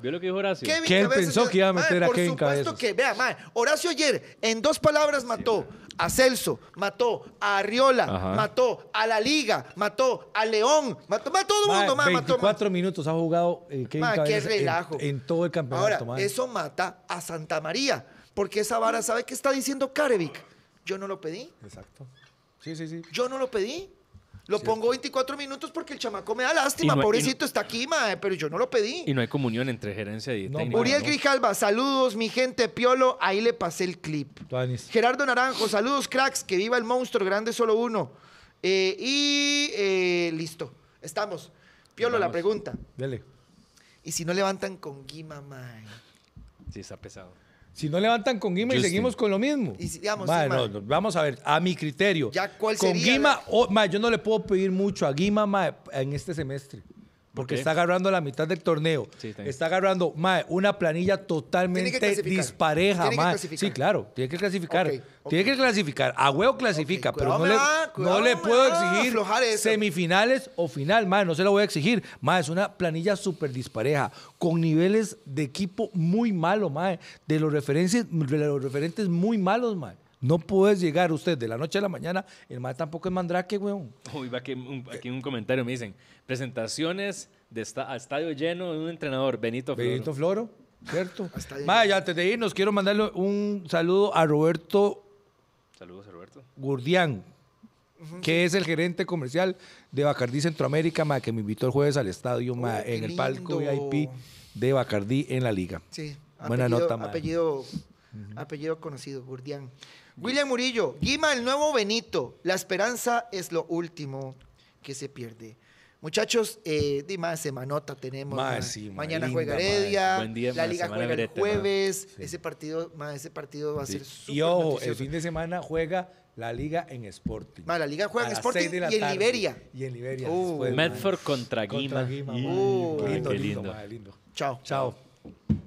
¿Vio lo que dijo Horacio? ¿Quién pensó que iba a meter a Kevin Cabezas? Por supuesto que, vea, Horacio ayer en dos palabras mató a Celso, mató a Arriola, mató a la Liga, mató a León, mató, a todo el mundo, madre, 24 minutos ha jugado eh, Kevin Cabezas En, todo el campeonato, Ahora, eso mata a Santa María, porque esa vara, ¿sabe qué está diciendo Karevic. Yo no lo pedí. Exacto. Sí, sí, sí. Yo no lo pedí. Lo pongo 24 minutos porque el chamaco me da lástima, pobrecito, está aquí, pero yo no lo pedí. Y no hay comunión entre gerencia y no, Uriel Grijalba, saludos, mi gente, Piolo, ahí le pasé el clip. Gerardo Naranjo, saludos, cracks, que viva el monstruo, grande solo uno. Eh, y eh, listo, estamos. Piolo, la pregunta. Dale. ¿Y si no levantan con Guima, mae? Sí, está pesado. Si no levantan con Guima y seguimos con lo mismo. vamos a ver, a mi criterio. ¿Ya con Guima, yo no le puedo pedir mucho a Guima en este semestre porque está agarrando la mitad del torneo. está agarrando, mae, una planilla totalmente dispareja, mae. Sí, claro, tiene que clasificar. Tiene que clasificar. A huevo clasifica, pero no, le, puedo exigir semifinales o final, mae. No se lo voy a exigir. Mae, es una planilla súper dispareja, con niveles de equipo muy malo, mae. De los referentes, de los referentes muy malos, mae. No puedes llegar usted de la noche a la mañana, el mae tampoco es mandrake, weón. aquí, un, aquí un comentario me dicen, presentaciones de estadio lleno de un entrenador, Benito Floro. Benito Floro, ¿cierto? mae, antes de irnos, quiero mandarle un saludo a Roberto. Saludos Roberto. Gurdián, que es el gerente comercial de Bacardí Centroamérica, que me invitó el jueves al estadio, en el palco VIP de Bacardí en la liga. Sí, Buena nota, Apellido, apellido conocido, Gurdián. William Murillo, Guima, el nuevo Benito. La esperanza es lo último que se pierde. Muchachos, eh, más semanota tenemos. Mañana juega Heredia. día, la Liga juega el jueves. Ese partido, ese partido va a ser súper. Y ojo, el fin de semana juega la Liga en Sporting. la Liga juega en Sporting y en Liberia. Y en Liberia. Uh. Medford contra Guima. Uh. lindo, qué lindo. lindo. lindo. Chao. Chao.